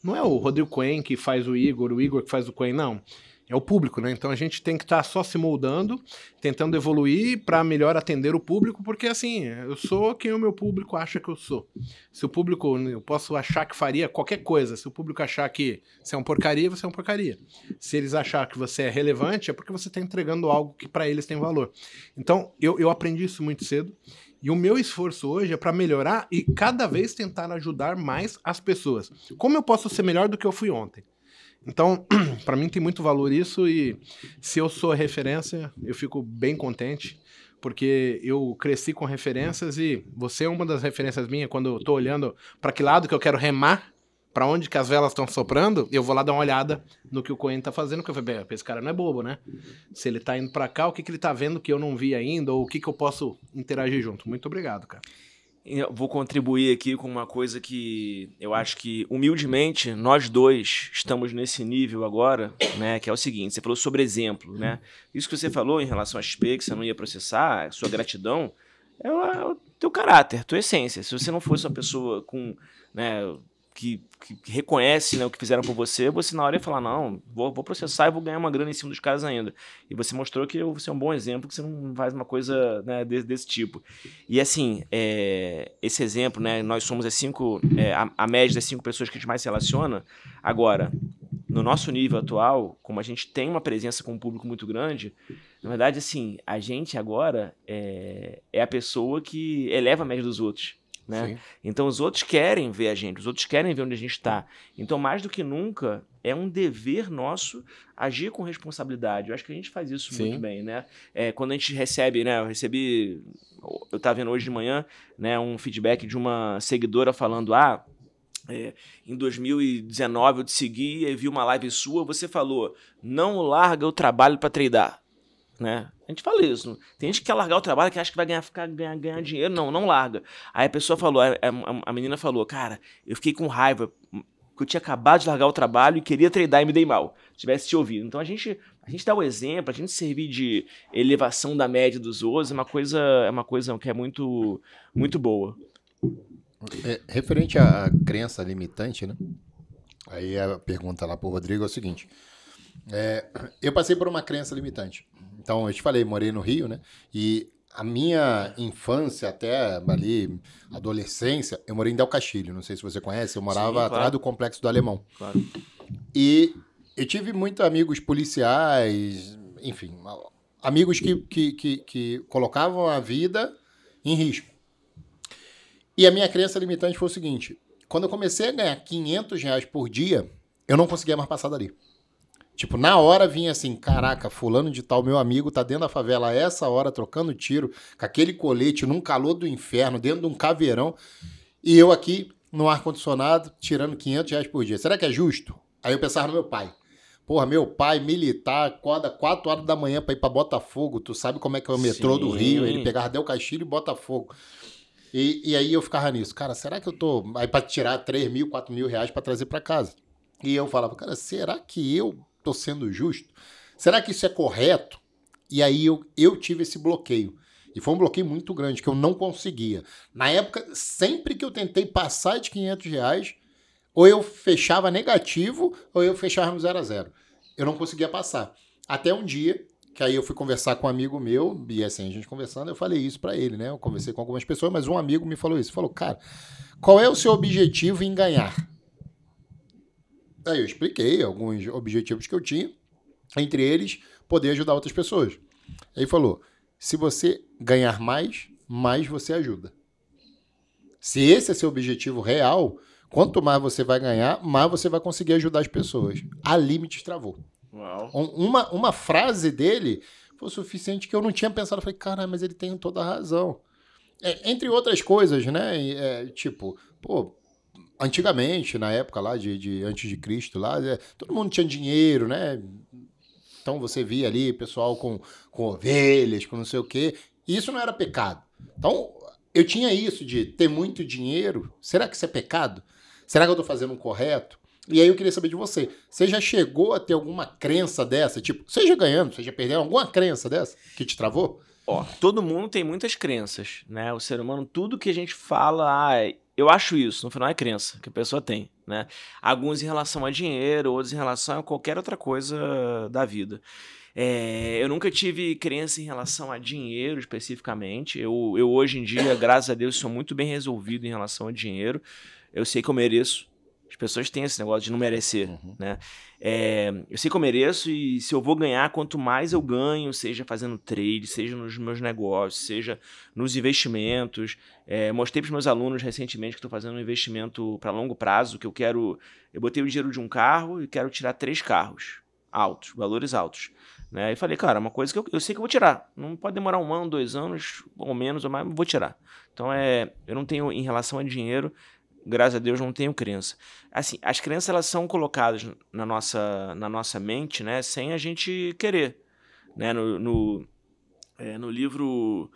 não é o Rodrigo Coen que faz o Igor, o Igor que faz o Coen, não é o público, né? Então a gente tem que estar tá só se moldando, tentando evoluir para melhor atender o público, porque assim, eu sou quem o meu público acha que eu sou. Se o público, né, eu posso achar que faria qualquer coisa, se o público achar que você é um porcaria, você é um porcaria. Se eles achar que você é relevante, é porque você está entregando algo que para eles tem valor. Então, eu, eu aprendi isso muito cedo. E o meu esforço hoje é para melhorar e cada vez tentar ajudar mais as pessoas. Como eu posso ser melhor do que eu fui ontem? Então, (clears throat) para mim tem muito valor isso e se eu sou referência, eu fico bem contente, porque eu cresci com referências e você é uma das referências minhas quando eu tô olhando para que lado que eu quero remar, para onde que as velas estão soprando, eu vou lá dar uma olhada no que o Coen tá fazendo, porque eu falei, esse cara não é bobo, né? Se ele tá indo para cá, o que que ele tá vendo que eu não vi ainda ou o que que eu posso interagir junto? Muito obrigado, cara vou contribuir aqui com uma coisa que eu acho que, humildemente, nós dois estamos nesse nível agora, né? Que é o seguinte: você falou sobre exemplo, né? Isso que você falou em relação a XP, que você não ia processar, sua gratidão, é o teu caráter, tua essência. Se você não fosse uma pessoa com né, que, que, reconhece né, o que fizeram por você, você na hora ia falar, não, vou, vou, processar e vou ganhar uma grana em cima dos caras ainda. E você mostrou que você é um bom exemplo, que você não faz uma coisa né, desse, desse, tipo. E assim, é, esse exemplo, né, nós somos as cinco, é, a, a, média das cinco pessoas que a gente mais se relaciona. Agora, no nosso nível atual, como a gente tem uma presença com um público muito grande, na verdade, assim, a gente agora é, é a pessoa que eleva a média dos outros. Né? Sim. Então os outros querem ver a gente, os outros querem ver onde a gente está. Então, mais do que nunca, é um dever nosso agir com responsabilidade. Eu acho que a gente faz isso Sim. muito bem, né? É, quando a gente recebe, né? Eu recebi, eu estava vendo hoje de manhã, né? Um feedback de uma seguidora falando, ah, é, em 2019 eu te segui e vi uma live sua, você falou, não larga o trabalho para treinar, né? A gente fala isso. Tem gente que quer largar o trabalho, que acha que vai ganhar, ficar, ganhar, ganhar dinheiro. Não, não larga. Aí a pessoa falou, a, a, a menina falou, cara, eu fiquei com raiva, que eu tinha acabado de largar o trabalho e queria treinar e me dei mal. Tivesse te ouvido. Então a gente, a gente dá o exemplo, a gente servir de elevação da média dos outros é uma coisa, é uma coisa que é muito, muito boa. É, referente à crença limitante, né? Aí a pergunta lá pro Rodrigo é o seguinte. É, eu passei por uma crença limitante. Então, eu te falei, morei no Rio, né? E a minha infância até ali, adolescência, eu morei em Del Castilho, não sei se você conhece, eu morava Sim, claro. atrás do Complexo do Alemão. Claro. E eu tive muitos amigos policiais, enfim, amigos que, que, que, que colocavam a vida em risco. E a minha crença limitante foi o seguinte, quando eu comecei a ganhar 500 reais por dia, eu não conseguia mais passar dali. Tipo, na hora vinha assim, caraca, fulano de tal, meu amigo, tá dentro da favela a essa hora, trocando tiro, com aquele colete, num calor do inferno, dentro de um caveirão, e eu aqui, no ar-condicionado, tirando 500 reais por dia. Será que é justo? Aí eu pensava no meu pai. Porra, meu pai, militar, acorda 4 horas da manhã pra ir pra Botafogo, tu sabe como é que é o metrô Sim. do Rio, ele pegava Del Castilho e Botafogo. E, e aí eu ficava nisso, cara, será que eu tô... Aí pra tirar 3 mil, 4 mil reais pra trazer pra casa. E eu falava, cara, será que eu estou sendo justo? Será que isso é correto? E aí eu, eu tive esse bloqueio. E foi um bloqueio muito grande, que eu não conseguia. Na época, sempre que eu tentei passar de 500 reais, ou eu fechava negativo, ou eu fechava no zero a zero. Eu não conseguia passar. Até um dia, que aí eu fui conversar com um amigo meu, e é assim, a gente conversando, eu falei isso para ele, né? Eu conversei com algumas pessoas, mas um amigo me falou isso. Falou, cara, qual é o seu objetivo em ganhar? Aí tá, eu expliquei alguns objetivos que eu tinha, entre eles poder ajudar outras pessoas. Aí falou: se você ganhar mais, mais você ajuda. Se esse é seu objetivo real, quanto mais você vai ganhar, mais você vai conseguir ajudar as pessoas. A limite travou. Uau. Uma, uma frase dele foi o suficiente que eu não tinha pensado. Eu falei, cara, mas ele tem toda a razão. É, entre outras coisas, né? É, tipo, pô, antigamente, na época lá de, de antes de Cristo, lá, é, todo mundo tinha dinheiro, né? Então você via ali pessoal com, com ovelhas, com não sei o quê. E isso não era pecado. Então eu tinha isso de ter muito dinheiro. Será que isso é pecado? Será que eu estou fazendo o correto? E aí eu queria saber de você. Você já chegou a ter alguma crença dessa? Tipo, seja ganhando, seja perdendo, alguma crença dessa que te travou? Ó, todo mundo tem muitas crenças, né? O ser humano, tudo que a gente fala, ah, eu acho isso, no final é crença que a pessoa tem, né? Alguns em relação a dinheiro, outros em relação a qualquer outra coisa da vida. É, eu nunca tive crença em relação a dinheiro especificamente. Eu, eu hoje em dia, graças a Deus, sou muito bem resolvido em relação a dinheiro. Eu sei que eu mereço. As pessoas têm esse negócio de não merecer, uhum. né? É, eu sei que eu mereço e se eu vou ganhar, quanto mais eu ganho, seja fazendo trade, seja nos meus negócios, seja nos investimentos. É, mostrei para os meus alunos recentemente que estou fazendo um investimento para longo prazo, que eu quero. Eu botei o dinheiro de um carro e quero tirar três carros altos, valores altos. Né? E falei, cara, uma coisa que eu, eu sei que eu vou tirar. Não pode demorar um ano, dois anos, ou menos, ou mais, vou tirar. Então é. Eu não tenho, em relação a dinheiro, graças a Deus, não tenho crença. Assim, as crenças elas são colocadas na nossa, na nossa mente, né, sem a gente querer, né, no, no, é, no livro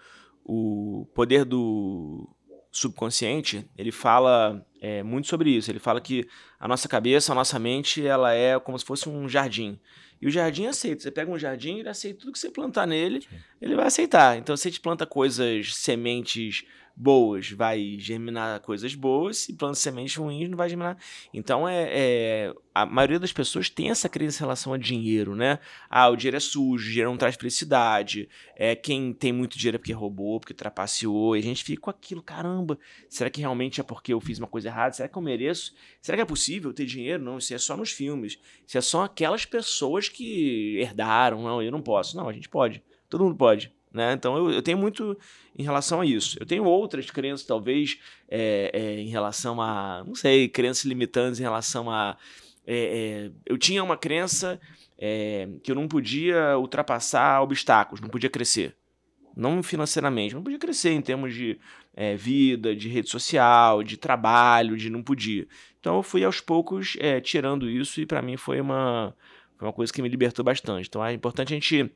O Poder do Subconsciente, ele fala é, muito sobre isso, ele fala que a nossa cabeça, a nossa mente, ela é como se fosse um jardim, e o jardim aceita. Você pega um jardim, ele aceita tudo que você plantar nele, Sim. ele vai aceitar. Então, se a gente planta coisas, sementes boas vai germinar coisas boas, e planta sementes ruins não vai germinar. Então é, é, a maioria das pessoas tem essa crença em relação a dinheiro, né? Ah, o dinheiro é sujo, o dinheiro não traz felicidade. É quem tem muito dinheiro é porque roubou, porque trapaceou, e a gente fica com aquilo, caramba. Será que realmente é porque eu fiz uma coisa errada? Será que eu mereço? Será que é possível ter dinheiro? Não, isso é só nos filmes. Isso é só aquelas pessoas que herdaram, não, eu não posso. Não, a gente pode. Todo mundo pode. Né? Então eu, eu, tenho muito em relação a isso. Eu tenho outras crenças, talvez, é, é, em relação a. Não sei, crenças limitantes em relação a. É, é eu tinha uma crença é, que eu não podia ultrapassar obstáculos, não podia crescer. Não financeiramente, não podia crescer em termos de é, vida, de rede social, de trabalho, de não podia. Então eu fui aos poucos tirando isso e para mim foi uma, foi uma coisa que me libertou bastante. Então é importante a gente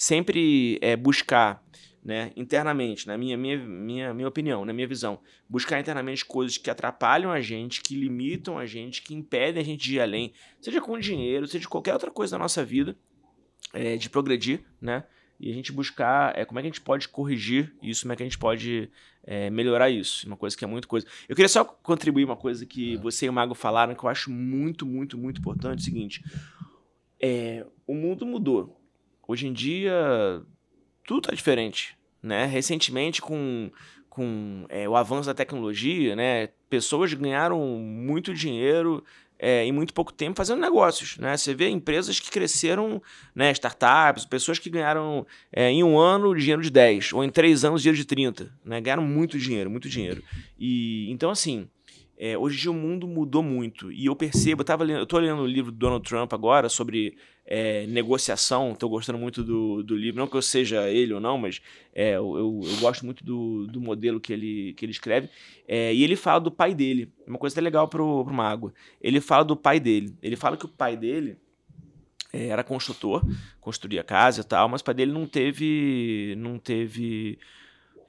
sempre é, buscar né, internamente, na minha, minha, minha, minha opinião, na minha visão, buscar internamente coisas que atrapalham a gente, que limitam a gente, que impedem a gente de ir além, seja com dinheiro, seja qualquer outra coisa da nossa vida, é, de progredir, né? E a gente buscar é, como é que a gente pode corrigir isso, como é que a gente pode é, melhorar isso. Uma coisa que é muito coisa. Eu queria só contribuir uma coisa que é. você e o Mago falaram que eu acho muito, muito, muito importante: é o seguinte. É, o mundo mudou Hoje em dia, tudo tá diferente, né? Recentemente, com, com é, o avanço da tecnologia, né? Pessoas ganharam muito dinheiro é, em muito pouco tempo fazendo negócios. Né? Você vê empresas que cresceram, né, startups, pessoas que ganharam é, em um ano dinheiro de 10, ou em três anos dinheiro de 30. Né? Ganharam muito dinheiro, muito dinheiro. E Então, assim, é, hoje em dia o mundo mudou muito. E eu percebo, eu, tava lendo, eu tô lendo o livro do Donald Trump agora sobre é, negociação. Estou gostando muito do, do livro. Não que eu seja ele ou não, mas é, eu, eu, gosto muito do, do modelo que ele, que ele escreve. É, e ele fala do pai dele. É uma coisa até legal para o Mago. Ele fala do pai dele. Ele fala que o pai dele é, era construtor, construía casa e tal, mas o pai dele não teve. não teve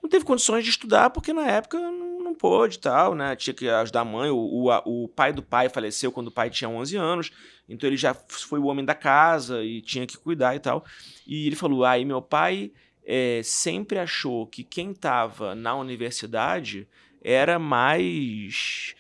não teve condições de estudar porque na época não, não pôde tal, né? Tinha que ajudar a mãe. O, o, a, o, pai do pai faleceu quando o pai tinha 11 anos, então ele já foi o homem da casa e tinha que cuidar e tal. E ele falou: aí ah, meu pai é, sempre achou que quem estava na universidade era mais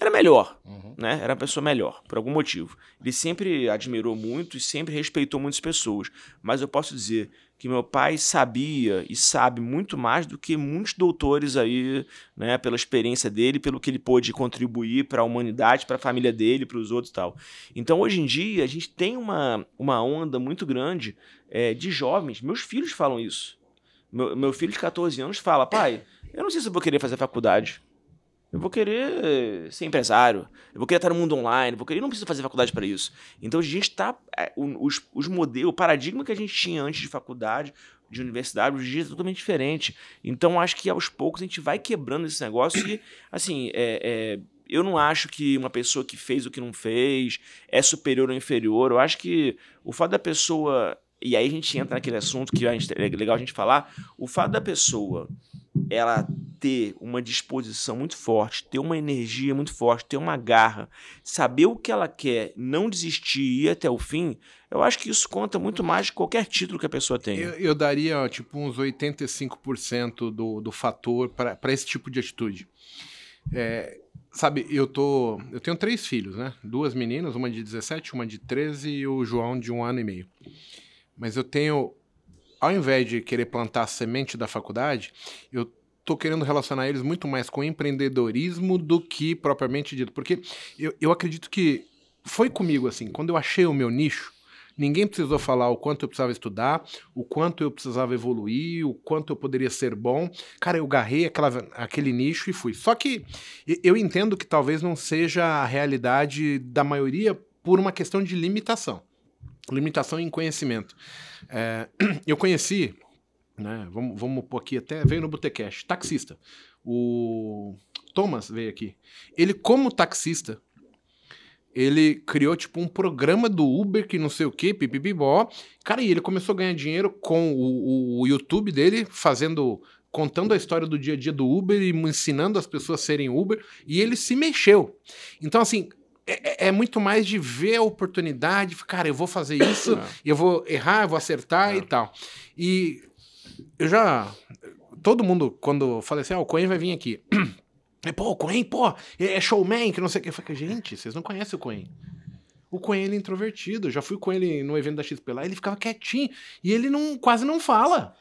era melhor, uhum. né? Era uma pessoa melhor, por algum motivo. Ele sempre admirou muito e sempre respeitou muitas pessoas. Mas eu posso dizer que meu pai sabia e sabe muito mais do que muitos doutores aí, né? Pela experiência dele, pelo que ele pôde contribuir para a humanidade, para a família dele, para os outros e tal. Então, hoje em dia, a gente tem uma, uma onda muito grande é, de jovens. Meus filhos falam isso. Meu, meu filho de 14 anos fala, pai, eu não sei se eu vou querer fazer faculdade. Eu vou querer ser empresário. Eu vou querer estar no mundo online. Eu vou querer, não preciso fazer faculdade para isso. Então a gente está. É, os, os modelos, o paradigma que a gente tinha antes de faculdade, de universidade, hoje em dia é totalmente diferente. Então acho que aos poucos a gente vai quebrando esse negócio e, assim, é, é, eu não acho que uma pessoa que fez o que não fez é superior ou inferior. Eu acho que o fato da pessoa e aí a gente entra naquele assunto que gente, é legal a gente falar. O fato da pessoa ela ter uma disposição muito forte, ter uma energia muito forte, ter uma garra, saber o que ela quer, não desistir e ir até o fim, eu acho que isso conta muito mais de qualquer título que a pessoa tenha. Eu, eu daria tipo uns 85% do, do fator para esse tipo de atitude. É, sabe, eu tô. Eu tenho três filhos, né? Duas meninas, uma de 17, uma de 13 e o João de um ano e meio mas eu tenho, ao invés de querer plantar a semente da faculdade, eu estou querendo relacionar eles muito mais com empreendedorismo do que propriamente dito. Porque eu, eu acredito que foi comigo assim, quando eu achei o meu nicho, ninguém precisou falar o quanto eu precisava estudar, o quanto eu precisava evoluir, o quanto eu poderia ser bom. Cara, eu garrei aquela, aquele nicho e fui. Só que eu entendo que talvez não seja a realidade da maioria por uma questão de limitação. Limitação em conhecimento. É, (clears throat) eu conheci, né, vamos, vamos pôr aqui até, veio no botecash. taxista. O Thomas veio aqui. Ele, como taxista, ele criou tipo um programa do Uber que não sei o que, pipibibó. Cara, e ele começou a ganhar dinheiro com o, o, o, YouTube dele, fazendo, contando a história do dia a dia do Uber e ensinando as pessoas a serem Uber. E ele se mexeu. Então, assim, é, é, é, muito mais de ver a oportunidade, cara, eu vou fazer isso, (coughs) é. eu vou errar, eu vou acertar é. e tal. E eu já. Todo mundo, quando fala assim, ah, o Coen vai vir aqui. (clears throat) É, pô, o Coen, pô, é showman, que não sei o que. Eu falei, gente, vocês não conhecem o Coen. O Coen, ele é introvertido. Eu já fui com ele no evento da XP lá, ele ficava quietinho. E ele não, quase não fala.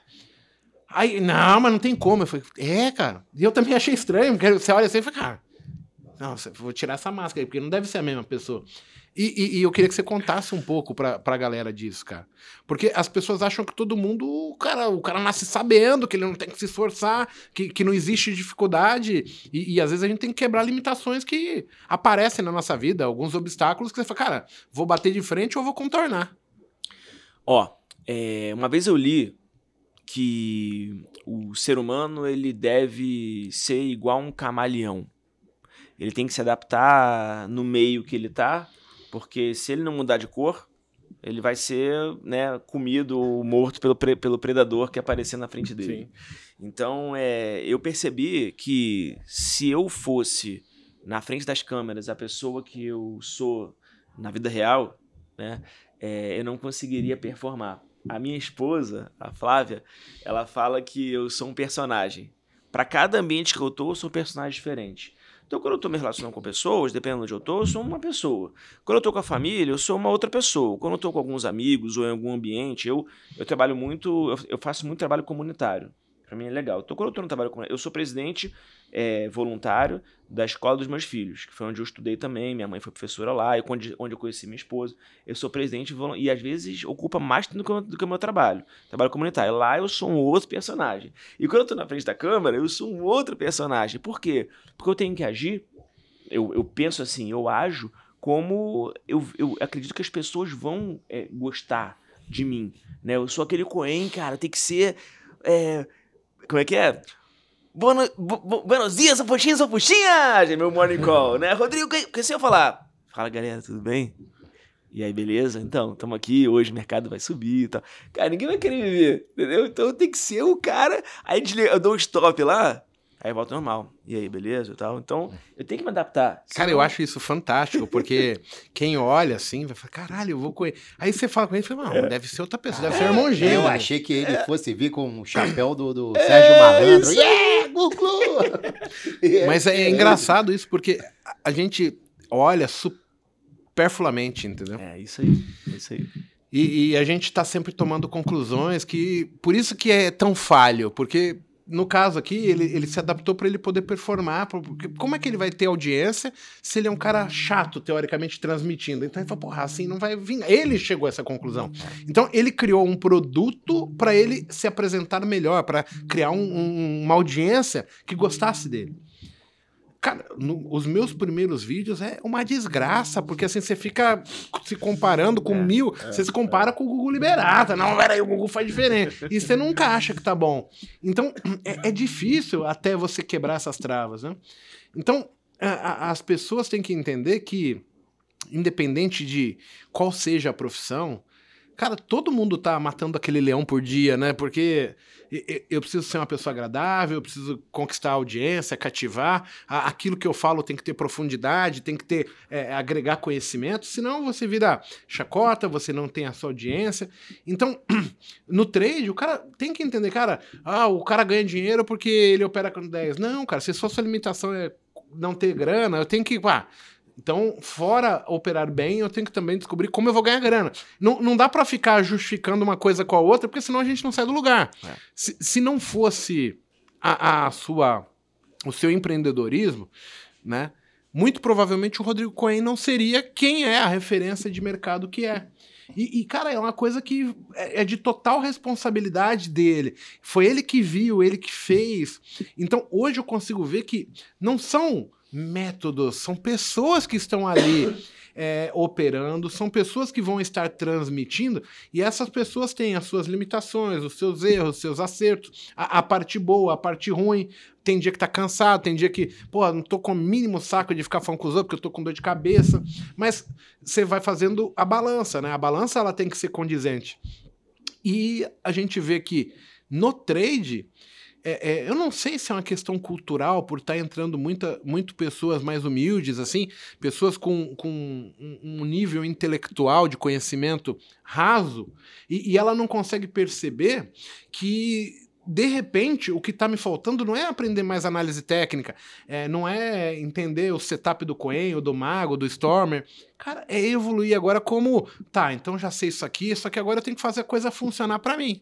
Aí, não, mas não tem como. Eu falei, é, cara. E eu também achei estranho, porque você olha assim e fala, cara, nossa, vou tirar essa máscara aí, porque não deve ser a mesma pessoa. E, e, e eu queria que você contasse um pouco pra, pra galera disso, cara. Porque as pessoas acham que todo mundo, cara, o cara nasce sabendo que ele não tem que se esforçar, que, que não existe dificuldade. E, e às vezes a gente tem que quebrar limitações que aparecem na nossa vida, alguns obstáculos que você fala, cara, vou bater de frente ou vou contornar. Ó, é, uma vez eu li que o ser humano ele deve ser igual um camaleão ele tem que se adaptar no meio que ele tá, porque se ele não mudar de cor, ele vai ser né, comido ou morto pelo, pelo predador que aparecer na frente dele. Sim. Então, é, eu percebi que se eu fosse na frente das câmeras a pessoa que eu sou na vida real, né, é, eu não conseguiria performar. A minha esposa, a Flávia, ela fala que eu sou um personagem. Para cada ambiente que eu tô, eu sou um personagem diferente. Então, quando eu estou me relacionando com pessoas, dependendo de onde eu estou, eu sou uma pessoa. Quando eu estou com a família, eu sou uma outra pessoa. Quando eu estou com alguns amigos ou em algum ambiente, eu, eu trabalho muito, eu, eu faço muito trabalho comunitário. Para mim é legal. Então, quando eu tô no trabalho eu sou presidente é, voluntário da escola dos meus filhos, que foi onde eu estudei também. Minha mãe foi professora lá, eu, onde, onde eu conheci minha esposa. Eu sou presidente e às vezes ocupa mais do que, do que o meu trabalho. Trabalho comunitário. Lá eu sou um outro personagem. E quando eu tô na frente da câmera, eu sou um outro personagem. Por quê? Porque eu tenho que agir, eu, eu penso assim, eu ajo como eu, eu acredito que as pessoas vão é, gostar de mim, né? Eu sou aquele Coen, cara, tem que ser é, como é que é? Bono, bo, bo, buenos dias, opuxinhos, opuxinhas! É meu morning call, né? Rodrigo, o que se eu falar? Fala, galera, tudo bem? E aí, beleza? Então, estamos aqui, hoje o mercado vai subir e tal. Cara, ninguém vai querer viver, entendeu? Então tem que ser o cara. Aí eu dou um stop lá, Aí volta normal. E aí, beleza? tal. Então, eu tenho que me adaptar. Cara, eu acho isso fantástico, porque (laughs) quem olha assim vai falar, caralho, eu vou com ele. Aí você fala com ele e fala, não, é. deve ser outra pessoa, deve ser o é. irmão gêmeo. Eu achei que ele é. fosse vir com o chapéu do, do Sérgio Malandro. Yeah, Guclu! (laughs) Mas é, engraçado isso, porque a gente olha superfluamente, entendeu? É, isso aí. Isso aí. E, e a gente está sempre tomando conclusões que. Por isso que é tão falho, porque no caso aqui, ele, uhum. ele se adaptou para ele poder performar. Porque como é que ele vai ter audiência se ele é um cara chato, teoricamente, transmitindo? Então ele falou, porra, assim não vai vir. Ele chegou a essa conclusão. É. Então ele criou um produto para ele se apresentar melhor, para criar um, um, uma audiência que gostasse dele. Cara, no, os meus primeiros vídeos é uma desgraça, porque assim, você fica se comparando com é, mil, é, você se é. compara é. com o Gugu Liberata. Não, peraí, o Gugu faz diferente. e você nunca acha que tá bom. Então, é, é, difícil até você quebrar essas travas, né? Então, a, a, as pessoas têm que entender que, independente de qual seja a profissão, Cara, todo mundo tá matando aquele leão por dia, né? Porque eu preciso ser uma pessoa agradável, eu preciso conquistar a audiência, cativar. Aquilo que eu falo tem que ter profundidade, tem que ter é, é, agregar conhecimento, senão você vira chacota, você não tem a sua audiência. Então, (clears throat) no trade, o cara tem que entender, cara, ah, o cara ganha dinheiro porque ele opera com 10. Não, cara, se sua limitação é não ter grana, eu tenho que. Ah, então, fora operar bem, eu tenho que também descobrir como eu vou ganhar grana. Não, não dá para ficar justificando uma coisa com a outra, porque senão a gente não sai do lugar. É. Se, se não fosse a, a sua, o seu empreendedorismo, né? Muito provavelmente o Rodrigo Cohen não seria quem é a referência de mercado que é. E, e, cara, é uma coisa que é, é de total responsabilidade dele. Foi ele que viu, ele que fez. Então, hoje eu consigo ver que não são métodos, são pessoas que estão ali (coughs) é, operando, são pessoas que vão estar transmitindo e essas pessoas têm as suas limitações, os seus erros, os seus acertos, a, a parte boa, a parte ruim. Tem dia que tá cansado, tem dia que, pô, não tô com o mínimo saco de ficar falando com os outros porque eu tô com dor de cabeça. Mas você vai fazendo a balança, né? A balança ela tem que ser condizente. E a gente vê que no trade é, é, eu não sei se é uma questão cultural, por estar tá entrando muita, muito pessoas mais humildes, assim, pessoas com, com um nível intelectual de conhecimento raso, e, e ela não consegue perceber que de repente, o que está me faltando não é aprender mais análise técnica, é, não é entender o setup do Coen, ou do Mago, do Stormer. Cara, é evoluir agora como, tá, então já sei isso aqui, só que agora eu tenho que fazer a coisa funcionar para mim.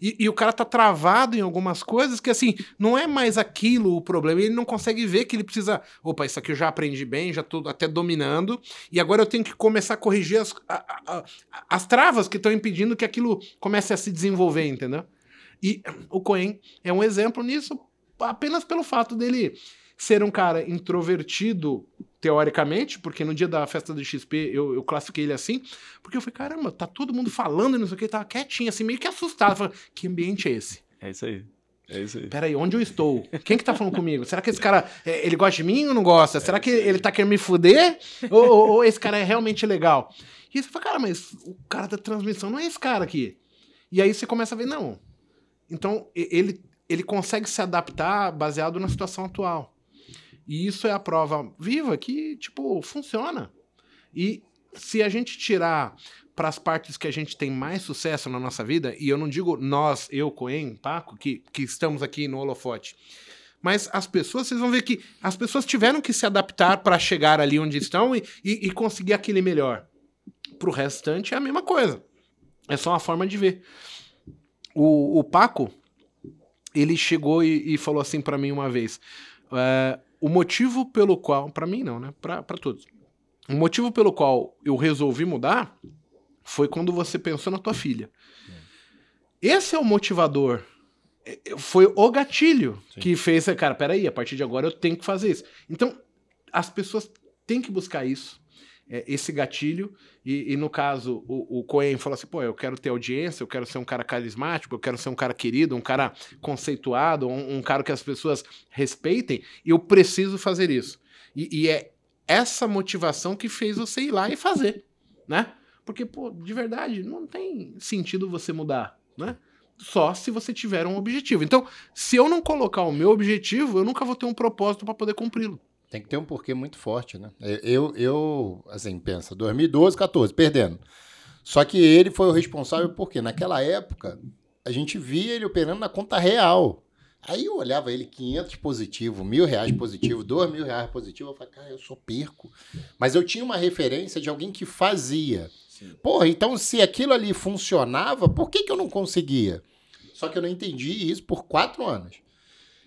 E, e, o cara tá travado em algumas coisas que, assim, não é mais aquilo o problema. Ele não consegue ver que ele precisa. Opa, isso aqui eu já aprendi bem, já tô até dominando. E agora eu tenho que começar a corrigir as, a, a, as travas que estão impedindo que aquilo comece a se desenvolver, entendeu? E o Cohen é um exemplo nisso apenas pelo fato dele ser um cara introvertido teoricamente, porque no dia da festa do XP eu, eu classifiquei ele assim, porque eu falei, caramba, tá todo mundo falando e não sei o que, tava quietinho, assim, meio que assustado. Falei, que ambiente é esse? É isso aí. É isso aí. Peraí, onde eu estou? Quem que tá falando comigo? Será que esse cara, é, ele gosta de mim ou não gosta? Será é que ele tá querendo me fuder? ou, ou, ou, esse cara é realmente legal? E você fala, cara, mas o cara da transmissão não é esse cara aqui. E aí você começa a ver, não. Então, ele, ele consegue se adaptar baseado na situação atual. E isso é a prova viva que, tipo, funciona. E se a gente tirar para as partes que a gente tem mais sucesso na nossa vida, e eu não digo nós, eu, Coen, Paco, tá? que, que estamos aqui no holofote, mas as pessoas, vocês vão ver que as pessoas tiveram que se adaptar para chegar ali onde estão e, e, e conseguir aquele melhor. Para o restante é a mesma coisa. É só uma forma de ver. O, o Paco, ele chegou e, e falou assim para mim uma vez: uh, o motivo pelo qual, para mim não, né? Para todos. O motivo pelo qual eu resolvi mudar foi quando você pensou na tua filha. Esse é o motivador. É, é, foi o gatilho Sim. que fez, cara, peraí, a partir de agora eu tenho que fazer isso. Então, as pessoas têm que buscar isso. É, esse gatilho. E, e no caso, o, o, Cohen falou assim: pô, eu quero ter audiência, eu quero ser um cara carismático, eu quero ser um cara querido, um cara conceituado, um, um cara que as pessoas respeitem, e eu preciso fazer isso. E, e, é essa motivação que fez você ir lá e fazer, né? Porque, pô, de verdade, não tem sentido você mudar, né? Só se você tiver um objetivo. Então, se eu não colocar o meu objetivo, eu nunca vou ter um propósito para poder cumpri-lo. Tem que ter um porquê muito forte, né? Eu, eu assim, pensa, 2012, 2014, perdendo. Só que ele foi o responsável porque naquela época a gente via ele operando na conta real. Aí eu olhava ele 500 positivo, mil reais positivo, dois mil reais positivo. Eu falava, cara, eu só perco. Mas eu tinha uma referência de alguém que fazia. Sim. Porra, então se aquilo ali funcionava, por que, que eu não conseguia? Só que eu não entendi isso por quatro anos.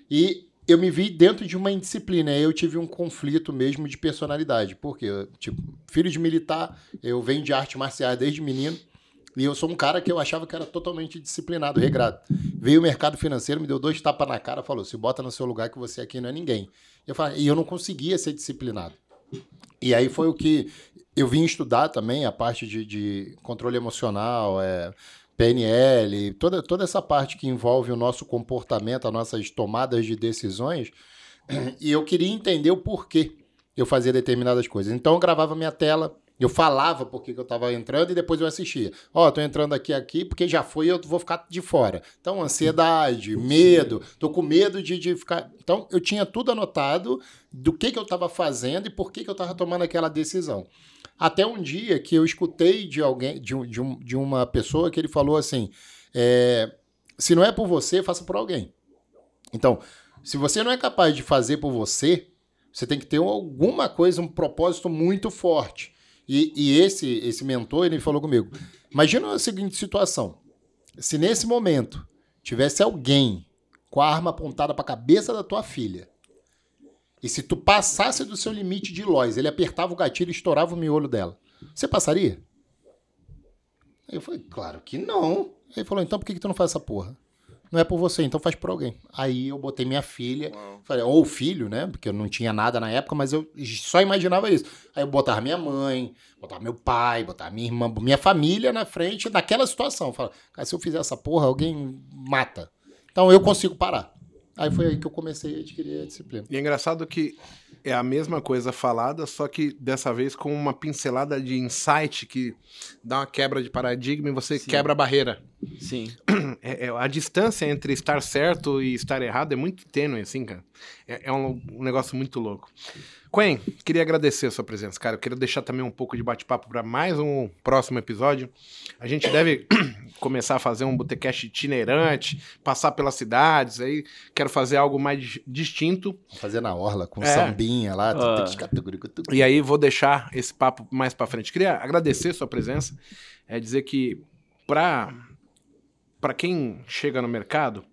E eu me vi dentro de uma indisciplina. Eu tive um conflito mesmo de personalidade, porque, tipo, filho de militar, eu venho de arte marcial desde menino. E eu sou um cara que eu achava que era totalmente disciplinado, regrado. Veio o mercado financeiro, me deu dois tapas na cara, falou: se bota no seu lugar que você aqui não é ninguém. Eu falei, e eu não conseguia ser disciplinado. E aí foi o que eu vim estudar também, a parte de, de controle emocional, é, PNL, toda, toda essa parte que envolve o nosso comportamento, as nossas tomadas de decisões, (clears throat) e eu queria entender o porquê eu fazia determinadas coisas. Então eu gravava minha tela, eu falava porque que eu estava entrando e depois eu assistia. Ó, oh, tô entrando aqui, aqui, porque já foi eu vou ficar de fora. Então, ansiedade, medo, tô com medo de, de ficar. Então, eu tinha tudo anotado do que, que eu estava fazendo e por que, que eu estava tomando aquela decisão. Até um dia que eu escutei de alguém, de, de, um, de uma pessoa que ele falou assim: é, se não é por você, faça por alguém. Então, se você não é capaz de fazer por você, você tem que ter alguma coisa, um propósito muito forte. E, e esse, esse mentor, ele falou comigo: imagina a seguinte situação. Se nesse momento tivesse alguém com a arma apontada para a cabeça da tua filha, e se tu passasse do seu limite de Lois, ele apertava o gatilho e estourava o miolo dela, você passaria? Eu falei, claro que não. Ele falou, então por que, que tu não faz essa porra? não é por você, então faz por alguém. Aí eu botei minha filha, falei, ou filho, né? Porque eu não tinha nada na época, mas eu só imaginava isso. Aí eu botava minha mãe, botava meu pai, botava minha irmã, minha família na frente daquela situação. Fala, cara, se eu fizer essa porra, alguém mata. Então eu consigo parar. Aí foi aí que eu comecei a adquirir a disciplina. E é engraçado que é a mesma coisa falada, só que dessa vez com uma pincelada de insight que dá uma quebra de paradigma e você Sim. quebra a barreira. Sim. (clears throat) É, é, a distância entre estar certo e estar errado é muito tênue, assim, cara. É, é um, um, negócio muito louco. Quen, queria agradecer a sua presença, cara. Eu queria deixar também um pouco de bate-papo para mais um próximo episódio. A gente deve (clears throat) começar a fazer um botecast itinerante, passar pelas cidades aí. Quero fazer algo mais distinto. Vou fazer na orla, com é. samba babinha lá. Ah. E aí vou deixar esse papo mais para frente. Queria agradecer sua presença, é dizer que para para quem chega no mercado,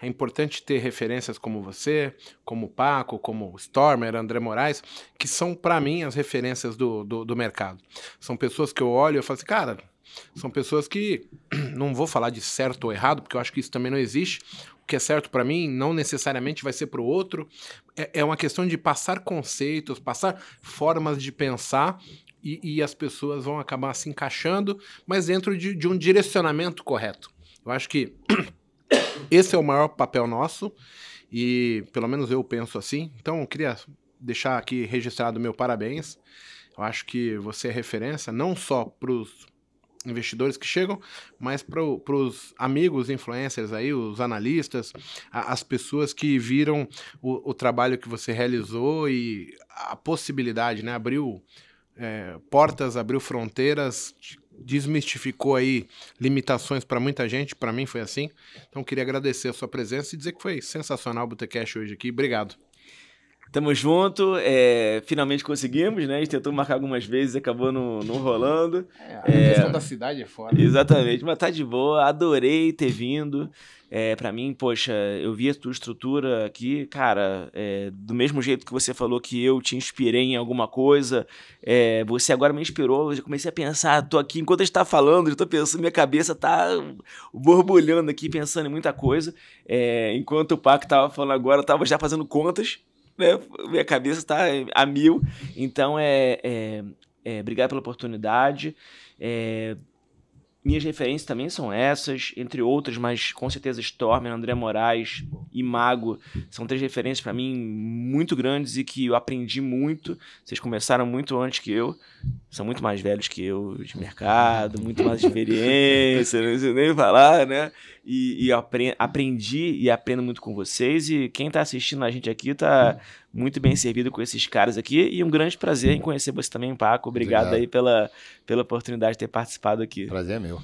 é importante ter referências como você, como Paco, como Stormer, André Moraes, que são, para mim, as referências do, do, do, mercado. São pessoas que eu olho e falo assim, cara, são pessoas que, (clears throat) não vou falar de certo ou errado, porque eu acho que isso também não existe, que é certo para mim não necessariamente vai ser para o outro. É, é, uma questão de passar conceitos, passar formas de pensar. E, e as pessoas vão acabar se encaixando, mas dentro de, de um direcionamento correto. Eu acho que (coughs) esse é o maior papel nosso e pelo menos eu penso assim. Então, eu queria deixar aqui registrado meu parabéns. Eu acho que você é referência não só para os investidores que chegam, mas para os amigos influencers aí, os analistas, a, as pessoas que viram o, o, trabalho que você realizou e a possibilidade, né? Abriu é, portas, abriu fronteiras, desmistificou aí limitações para muita gente, para mim foi assim. Então queria agradecer a sua presença e dizer que foi sensacional o Botecast hoje aqui. Obrigado. Tamo junto, é, finalmente conseguimos, né? A gente tentou marcar algumas vezes, acabou não, não rolando. É, a é, questão da cidade é foda. Exatamente, mas tá de boa, adorei ter vindo. É, para mim, poxa, eu vi a tua estrutura aqui, cara, é, do mesmo jeito que você falou que eu te inspirei em alguma coisa, é, você agora me inspirou, eu já comecei a pensar, tô aqui, enquanto a gente tá falando, estou tô pensando, minha cabeça tá borbulhando aqui, pensando em muita coisa, é, enquanto o Paco tava falando agora, eu tava já fazendo contas, né? minha cabeça está a mil. Então, é, é, é obrigado pela oportunidade. É, minhas referências também são essas, entre outras, mas com certeza Stormer, André Moraes e Mago são três referências para mim muito grandes e que eu aprendi muito. Vocês começaram muito antes que eu, são muito mais velhos que eu de mercado, muito mais (laughs) experiência, não sei nem falar, né? e, e apre aprendi e aprendo muito com vocês. E quem está assistindo a gente aqui está muito bem servido com esses caras aqui. E um grande prazer em conhecer você também, Paco. Obrigado, Obrigado. aí pela, pela oportunidade de ter participado aqui. Prazer é meu.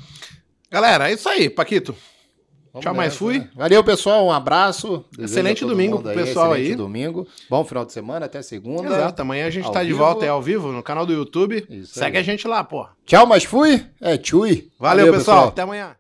Galera, é isso aí, Paquito. Tchau, mais fui. Né? Valeu, pessoal. Um abraço. Desejo excelente domingo pro pessoal aí. Excelente domingo. Bom final de semana, até segunda. Exato. Amanhã a gente ao tá vivo. de volta, é ao vivo, no canal do YouTube. Isso Segue aí. a gente lá, pô. Tchau, mas fui. É tchui. Valeu, Valeu pessoal. pessoal. Até amanhã.